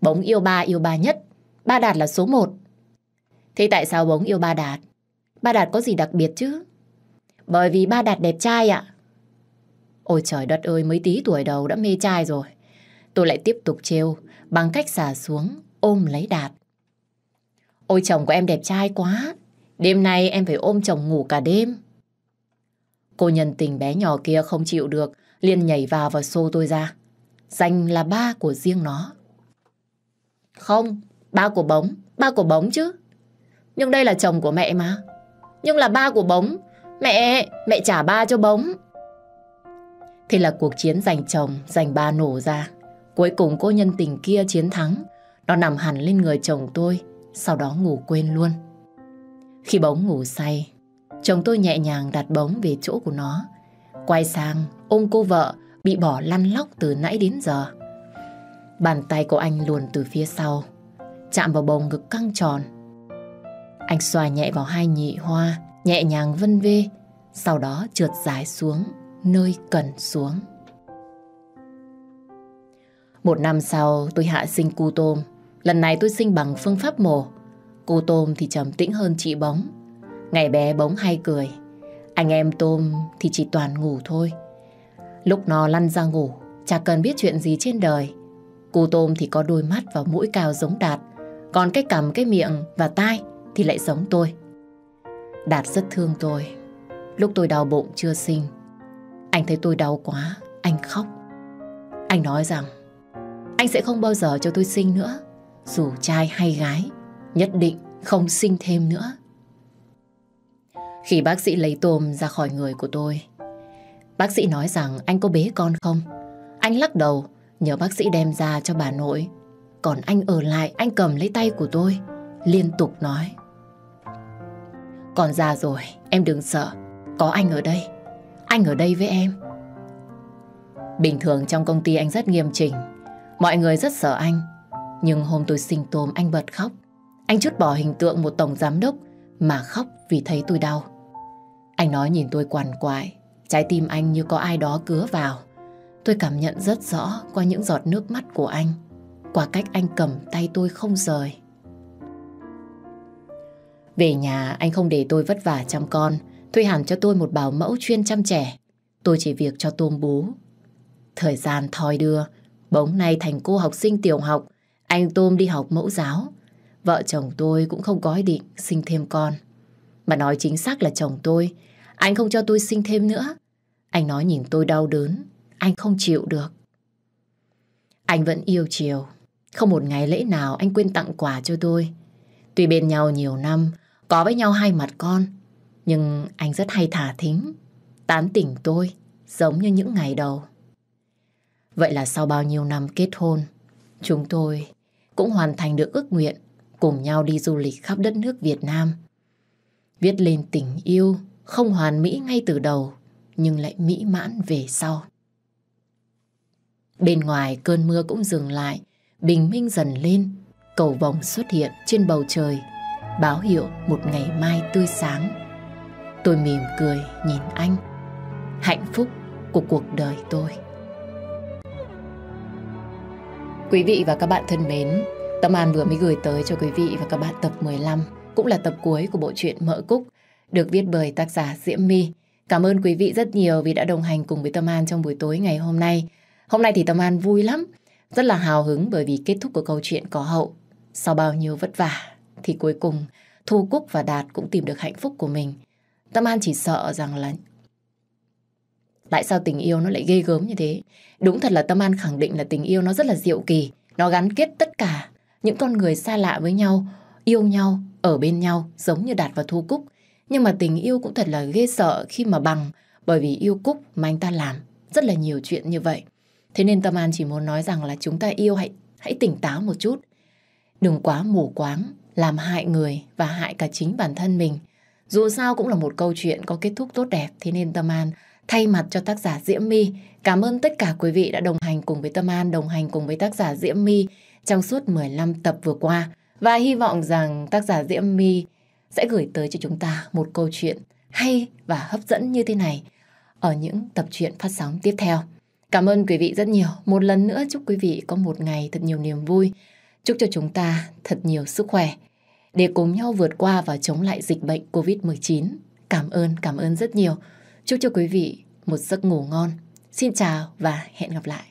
Bỗng yêu ba yêu ba nhất, ba Đạt là số một. Thế tại sao bỗng yêu ba Đạt? Ba Đạt có gì đặc biệt chứ? Bởi vì ba Đạt đẹp trai ạ. Ôi trời đất ơi, mấy tí tuổi đầu đã mê trai rồi. Tôi lại tiếp tục trêu bằng cách xả xuống, ôm lấy Đạt, Ôi chồng của em đẹp trai quá. Đêm nay em phải ôm chồng ngủ cả đêm. Cô nhân tình bé nhỏ kia không chịu được, liền nhảy vào và xô tôi ra. Danh là ba của riêng nó. Không, ba của bóng, ba của bóng chứ. Nhưng đây là chồng của mẹ mà. Nhưng là ba của bóng. Mẹ, mẹ trả ba cho bóng. Thế là cuộc chiến giành chồng, giành ba nổ ra. Cuối cùng cô nhân tình kia chiến thắng. Nó nằm hẳn lên người chồng tôi, sau đó ngủ quên luôn. Khi bóng ngủ say, chồng tôi nhẹ nhàng đặt bóng về chỗ của nó, quay sang ôm cô vợ bị bỏ lăn lóc từ nãy đến giờ. Bàn tay của anh luồn từ phía sau, chạm vào bầu ngực căng tròn. Anh xoa nhẹ vào hai nhị hoa, nhẹ nhàng vân vê, sau đó trượt dài xuống nơi cần xuống. Một năm sau, tôi hạ sinh cu tôm Lần này tôi sinh bằng phương pháp mổ. Cô Tôm thì trầm tĩnh hơn chị Bóng. Ngày bé Bóng hay cười. Anh em Tôm thì chỉ toàn ngủ thôi. Lúc nó lăn ra ngủ, chả cần biết chuyện gì trên đời. Cô Tôm thì có đôi mắt và mũi cao giống Đạt. Còn cái cằm, cái miệng và tai thì lại giống tôi. Đạt rất thương tôi. Lúc tôi đau bụng chưa sinh, anh thấy tôi đau quá, anh khóc. Anh nói rằng, anh sẽ không bao giờ cho tôi sinh nữa dù trai hay gái, nhất định không sinh thêm nữa. Khi bác sĩ lấy tôm ra khỏi người của tôi, bác sĩ nói rằng anh có bế con không? Anh lắc đầu, nhờ bác sĩ đem ra cho bà nội. Còn anh ở lại, anh cầm lấy tay của tôi, liên tục nói. còn già rồi, em đừng sợ, có anh ở đây. Anh ở đây với em. Bình thường trong công ty anh rất nghiêm chỉnh, mọi người rất sợ anh, nhưng hôm tôi sinh tôm anh bật khóc. Anh chút bỏ hình tượng một tổng giám đốc mà khóc vì thấy tôi đau. Anh nói nhìn tôi quằn quại, trái tim anh như có ai đó cứa vào. Tôi cảm nhận rất rõ qua những giọt nước mắt của anh, qua cách anh cầm tay tôi không rời. Về nhà anh không để tôi vất vả chăm con, thuê hẳn cho tôi một bảo mẫu chuyên chăm trẻ. Tôi chỉ việc cho tôm bú. Thời gian thoi đưa, bỗng nay thành cô học sinh tiểu học, anh Tôm đi học mẫu giáo. Vợ chồng tôi cũng không có ý định sinh thêm con. Mà nói chính xác là chồng tôi. Anh không cho tôi sinh thêm nữa. Anh nói nhìn tôi đau đớn. Anh không chịu được. Anh vẫn yêu chiều. Không một ngày lễ nào anh quên tặng quà cho tôi. Tuy bên nhau nhiều năm, có với nhau hai mặt con. Nhưng anh rất hay thả thính, tán tỉnh tôi, giống như những ngày đầu. Vậy là sau bao nhiêu năm kết hôn, chúng tôi cũng hoàn thành được ước nguyện, cùng nhau đi du lịch khắp đất nước Việt Nam. Viết lên tình yêu, không hoàn mỹ ngay từ đầu, nhưng lại mỹ mãn về sau. Bên ngoài cơn mưa cũng dừng lại, bình minh dần lên, cầu vồng xuất hiện trên bầu trời, báo hiệu một ngày mai tươi sáng. Tôi mỉm cười nhìn anh, hạnh phúc của cuộc đời tôi. Quý vị và các bạn thân mến, Tâm An vừa mới gửi tới cho quý vị và các bạn tập 15, cũng là tập cuối của bộ truyện Mỡ Cúc, được viết bởi tác giả Diễm My. Cảm ơn quý vị rất nhiều vì đã đồng hành cùng với Tâm An trong buổi tối ngày hôm nay. Hôm nay thì Tâm An vui lắm, rất là hào hứng bởi vì kết thúc của câu chuyện có hậu. Sau bao nhiêu vất vả thì cuối cùng Thu Cúc và Đạt cũng tìm được hạnh phúc của mình. Tâm An chỉ sợ rằng là Tại sao tình yêu nó lại ghê gớm như thế? Đúng thật là Tâm An khẳng định là tình yêu nó rất là diệu kỳ. Nó gắn kết tất cả những con người xa lạ với nhau, yêu nhau, ở bên nhau giống như Đạt và Thu Cúc. Nhưng mà tình yêu cũng thật là ghê sợ khi mà bằng bởi vì yêu Cúc mà anh ta làm rất là nhiều chuyện như vậy. Thế nên Tâm An chỉ muốn nói rằng là chúng ta yêu hãy hãy tỉnh táo một chút. Đừng quá mù quáng, làm hại người và hại cả chính bản thân mình. Dù sao cũng là một câu chuyện có kết thúc tốt đẹp thế nên Tâm An Thay mặt cho tác giả Diễm My, cảm ơn tất cả quý vị đã đồng hành cùng với Tâm An, đồng hành cùng với tác giả Diễm My trong suốt 15 tập vừa qua. Và hy vọng rằng tác giả Diễm My sẽ gửi tới cho chúng ta một câu chuyện hay và hấp dẫn như thế này ở những tập truyện phát sóng tiếp theo. Cảm ơn quý vị rất nhiều. Một lần nữa chúc quý vị có một ngày thật nhiều niềm vui. Chúc cho chúng ta thật nhiều sức khỏe để cùng nhau vượt qua và chống lại dịch bệnh COVID-19. Cảm ơn, cảm ơn rất nhiều. Chúc cho quý vị một giấc ngủ ngon. Xin chào và hẹn gặp lại.